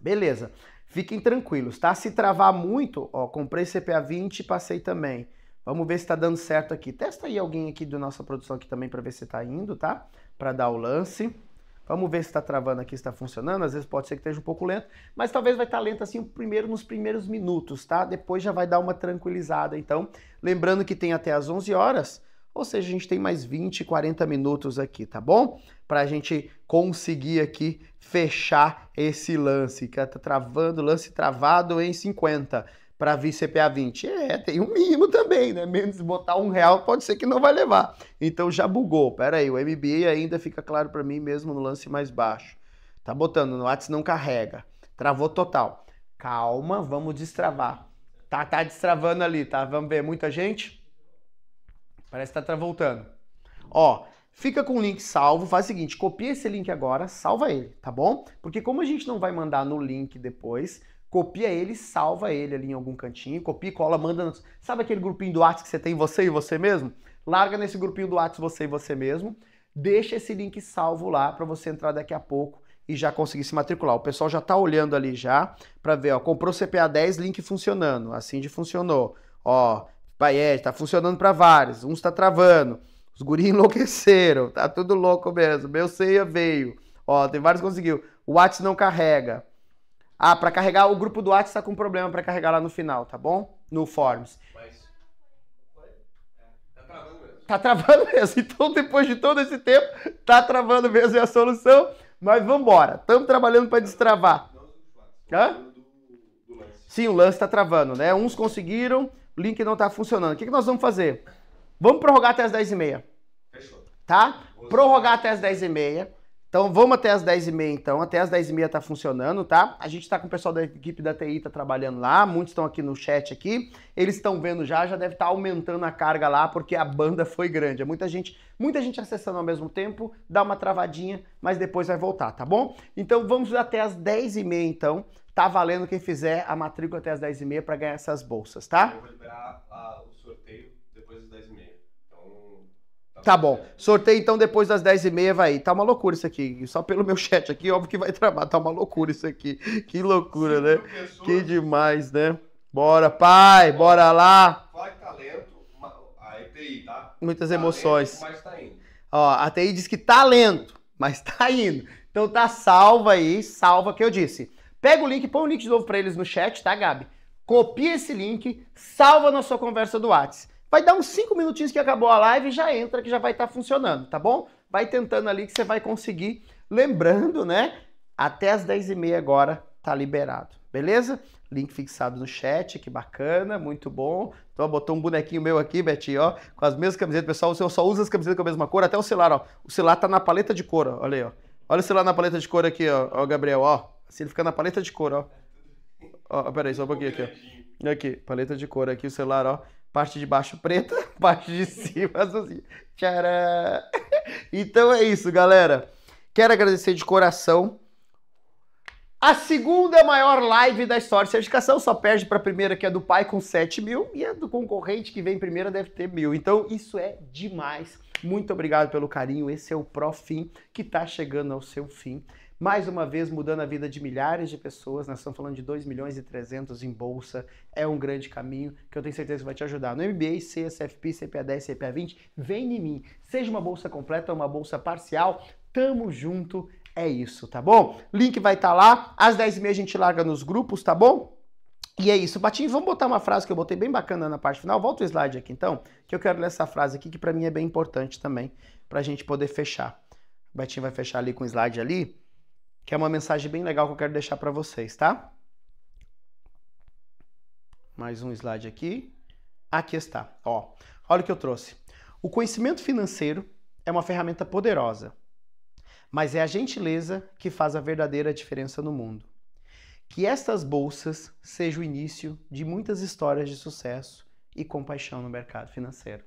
Beleza. Fiquem tranquilos, tá? Se travar muito, ó, comprei CPA 20 e passei também. Vamos ver se tá dando certo aqui. Testa aí alguém aqui da nossa produção aqui também para ver se tá indo, tá? Para dar o lance. Vamos ver se está travando aqui, se está funcionando. Às vezes pode ser que esteja um pouco lento, mas talvez vai estar tá lento assim primeiro nos primeiros minutos, tá? Depois já vai dar uma tranquilizada. Então, lembrando que tem até as 11 horas, ou seja, a gente tem mais 20, 40 minutos aqui, tá bom? Para a gente conseguir aqui fechar esse lance, que está travando, lance travado em 50 para vir CPA 20? É, tem um mínimo também, né? Menos botar um real pode ser que não vai levar. Então já bugou. Pera aí, o MBA ainda fica claro para mim mesmo no lance mais baixo. Tá botando, no WhatsApp, não carrega. Travou total. Calma, vamos destravar. Tá, tá destravando ali, tá? Vamos ver, muita gente? Parece que tá, tá Ó, fica com o link salvo, faz o seguinte, copia esse link agora, salva ele, tá bom? Porque como a gente não vai mandar no link depois, copia ele, salva ele ali em algum cantinho, copia e cola, manda. Sabe aquele grupinho do WhatsApp que você tem você e você mesmo? Larga nesse grupinho do WhatsApp você e você mesmo. Deixa esse link salvo lá para você entrar daqui a pouco e já conseguir se matricular. O pessoal já está olhando ali já para ver, ó, comprou CPA 10, link funcionando, assim de funcionou. Ó, Paiete, é, tá funcionando para vários, uns está travando. Os guris [laughs] enlouqueceram, tá tudo louco mesmo. Meu ceia veio. Ó, tem vários que conseguiu. O WhatsApp não carrega. Ah, para carregar, o grupo do WhatsApp está com problema para carregar lá no final, tá bom? No Forms. Mas... Tá travando mesmo. Tá travando mesmo. Então, depois de todo esse tempo, tá travando mesmo é a solução. Mas vamos embora. Estamos trabalhando para destravar. Hã? Sim, o lance está travando, né? Uns conseguiram, o link não está funcionando. O que, que nós vamos fazer? Vamos prorrogar até as 10h30. Fechou. Tá? Prorrogar até as 10h30. Então vamos até as 10h30 então, até as 10h30 tá funcionando, tá? A gente tá com o pessoal da equipe da TI, tá trabalhando lá, muitos estão aqui no chat aqui, eles estão vendo já, já deve estar tá aumentando a carga lá, porque a banda foi grande, é muita gente, muita gente acessando ao mesmo tempo, dá uma travadinha, mas depois vai voltar, tá bom? Então vamos até as 10h30 então, tá valendo quem fizer a matrícula até as 10h30 para ganhar essas bolsas, tá? Eu vou liberar, Tá bom. Sorteio então depois das 10h30 vai. Tá uma loucura isso aqui. Só pelo meu chat aqui, óbvio que vai travar. Tá uma loucura isso aqui. Que loucura, né? Que demais, né? Bora, pai, bom, bora lá. Vai talento, a ETI, tá? Muitas talento, emoções. Mas tá indo. Ó, a TI diz que talento, mas [laughs] tá indo. Então tá salva aí, salva que eu disse. Pega o link, põe o link de novo para eles no chat, tá, Gabi? Copia esse link, salva na sua conversa do WhatsApp. Vai dar uns 5 minutinhos que acabou a live, e já entra que já vai estar tá funcionando, tá bom? Vai tentando ali que você vai conseguir. Lembrando, né? Até as 10h30 agora tá liberado, beleza? Link fixado no chat, que bacana, muito bom. Então, botou um bonequinho meu aqui, Betinho, ó, com as mesmas camisetas. Pessoal, você só usa as camisetas com a mesma cor, até o celular, ó. O celular tá na paleta de cor, ó. Olha aí, ó. Olha o celular na paleta de cor aqui, ó, ó Gabriel, ó. Assim ele fica na paleta de cor, ó. Ó, peraí, só um pouquinho aqui, ó. Aqui, paleta de cor aqui, o celular, ó parte de baixo preta, [laughs] parte de cima azulzinha. Assim. Tcharam! Então é isso, galera. Quero agradecer de coração. A segunda maior live da história de certificação só perde para a primeira, que é do pai, com 7 mil, e a do concorrente que vem primeira deve ter mil. Então isso é demais. Muito obrigado pelo carinho. Esse é o Profim que está chegando ao seu fim mais uma vez mudando a vida de milhares de pessoas. Nós estamos falando de 2 milhões e 300 em bolsa. É um grande caminho que eu tenho certeza que vai te ajudar. No MBA, CSFP, CFP, CPA10, CPA20, vem em mim. Seja uma bolsa completa ou uma bolsa parcial, tamo junto. É isso, tá bom? Link vai estar tá lá. Às 10h30 a gente larga nos grupos, tá bom? E é isso, Batinho, vamos botar uma frase que eu botei bem bacana na parte final. Volta o slide aqui então, que eu quero ler essa frase aqui que para mim é bem importante também, pra gente poder fechar. O Betinho vai fechar ali com o slide ali que é uma mensagem bem legal que eu quero deixar para vocês, tá? Mais um slide aqui. Aqui está. Ó, olha o que eu trouxe. O conhecimento financeiro é uma ferramenta poderosa, mas é a gentileza que faz a verdadeira diferença no mundo. Que estas bolsas sejam o início de muitas histórias de sucesso e compaixão no mercado financeiro.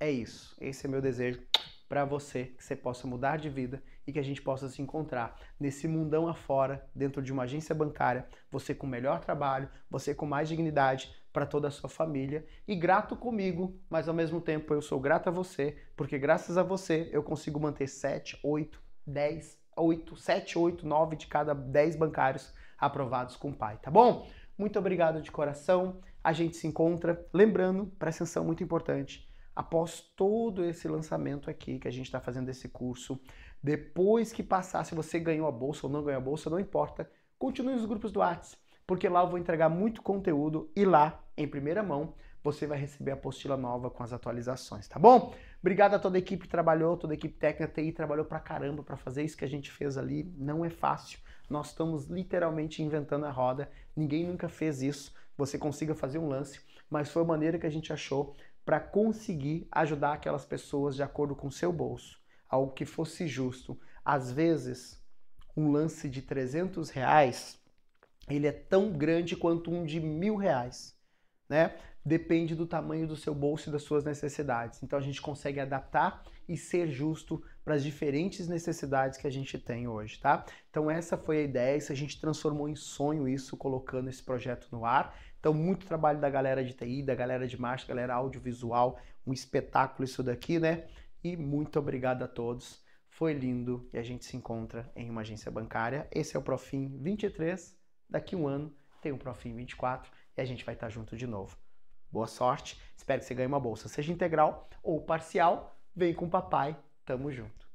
É isso. Esse é meu desejo para você, que você possa mudar de vida e que a gente possa se encontrar nesse mundão afora, dentro de uma agência bancária, você com melhor trabalho, você com mais dignidade para toda a sua família e grato comigo, mas ao mesmo tempo eu sou grato a você, porque graças a você eu consigo manter 7, 8, 10, 8, 7, 8, 9 de cada 10 bancários aprovados com o pai, tá bom? Muito obrigado de coração. A gente se encontra. Lembrando, presta atenção, muito importante após todo esse lançamento aqui que a gente está fazendo esse curso, depois que passar, se você ganhou a bolsa ou não ganhou a bolsa, não importa, continue nos grupos do WhatsApp, porque lá eu vou entregar muito conteúdo e lá, em primeira mão, você vai receber a apostila nova com as atualizações, tá bom? Obrigado a toda a equipe que trabalhou, toda a equipe técnica, TI trabalhou pra caramba para fazer isso que a gente fez ali, não é fácil. Nós estamos literalmente inventando a roda, ninguém nunca fez isso. Você consiga fazer um lance, mas foi a maneira que a gente achou para conseguir ajudar aquelas pessoas de acordo com o seu bolso, algo que fosse justo. Às vezes, um lance de 300 reais, ele é tão grande quanto um de mil reais, né? Depende do tamanho do seu bolso e das suas necessidades. Então a gente consegue adaptar e ser justo para as diferentes necessidades que a gente tem hoje, tá? Então essa foi a ideia, isso a gente transformou em sonho isso, colocando esse projeto no ar então, muito trabalho da galera de TI, da galera de marketing, galera audiovisual, um espetáculo isso daqui, né? E muito obrigado a todos. Foi lindo e a gente se encontra em uma agência bancária. Esse é o Profim 23. Daqui um ano tem o Profim 24 e a gente vai estar junto de novo. Boa sorte, espero que você ganhe uma bolsa, seja integral ou parcial. Vem com o papai, tamo junto.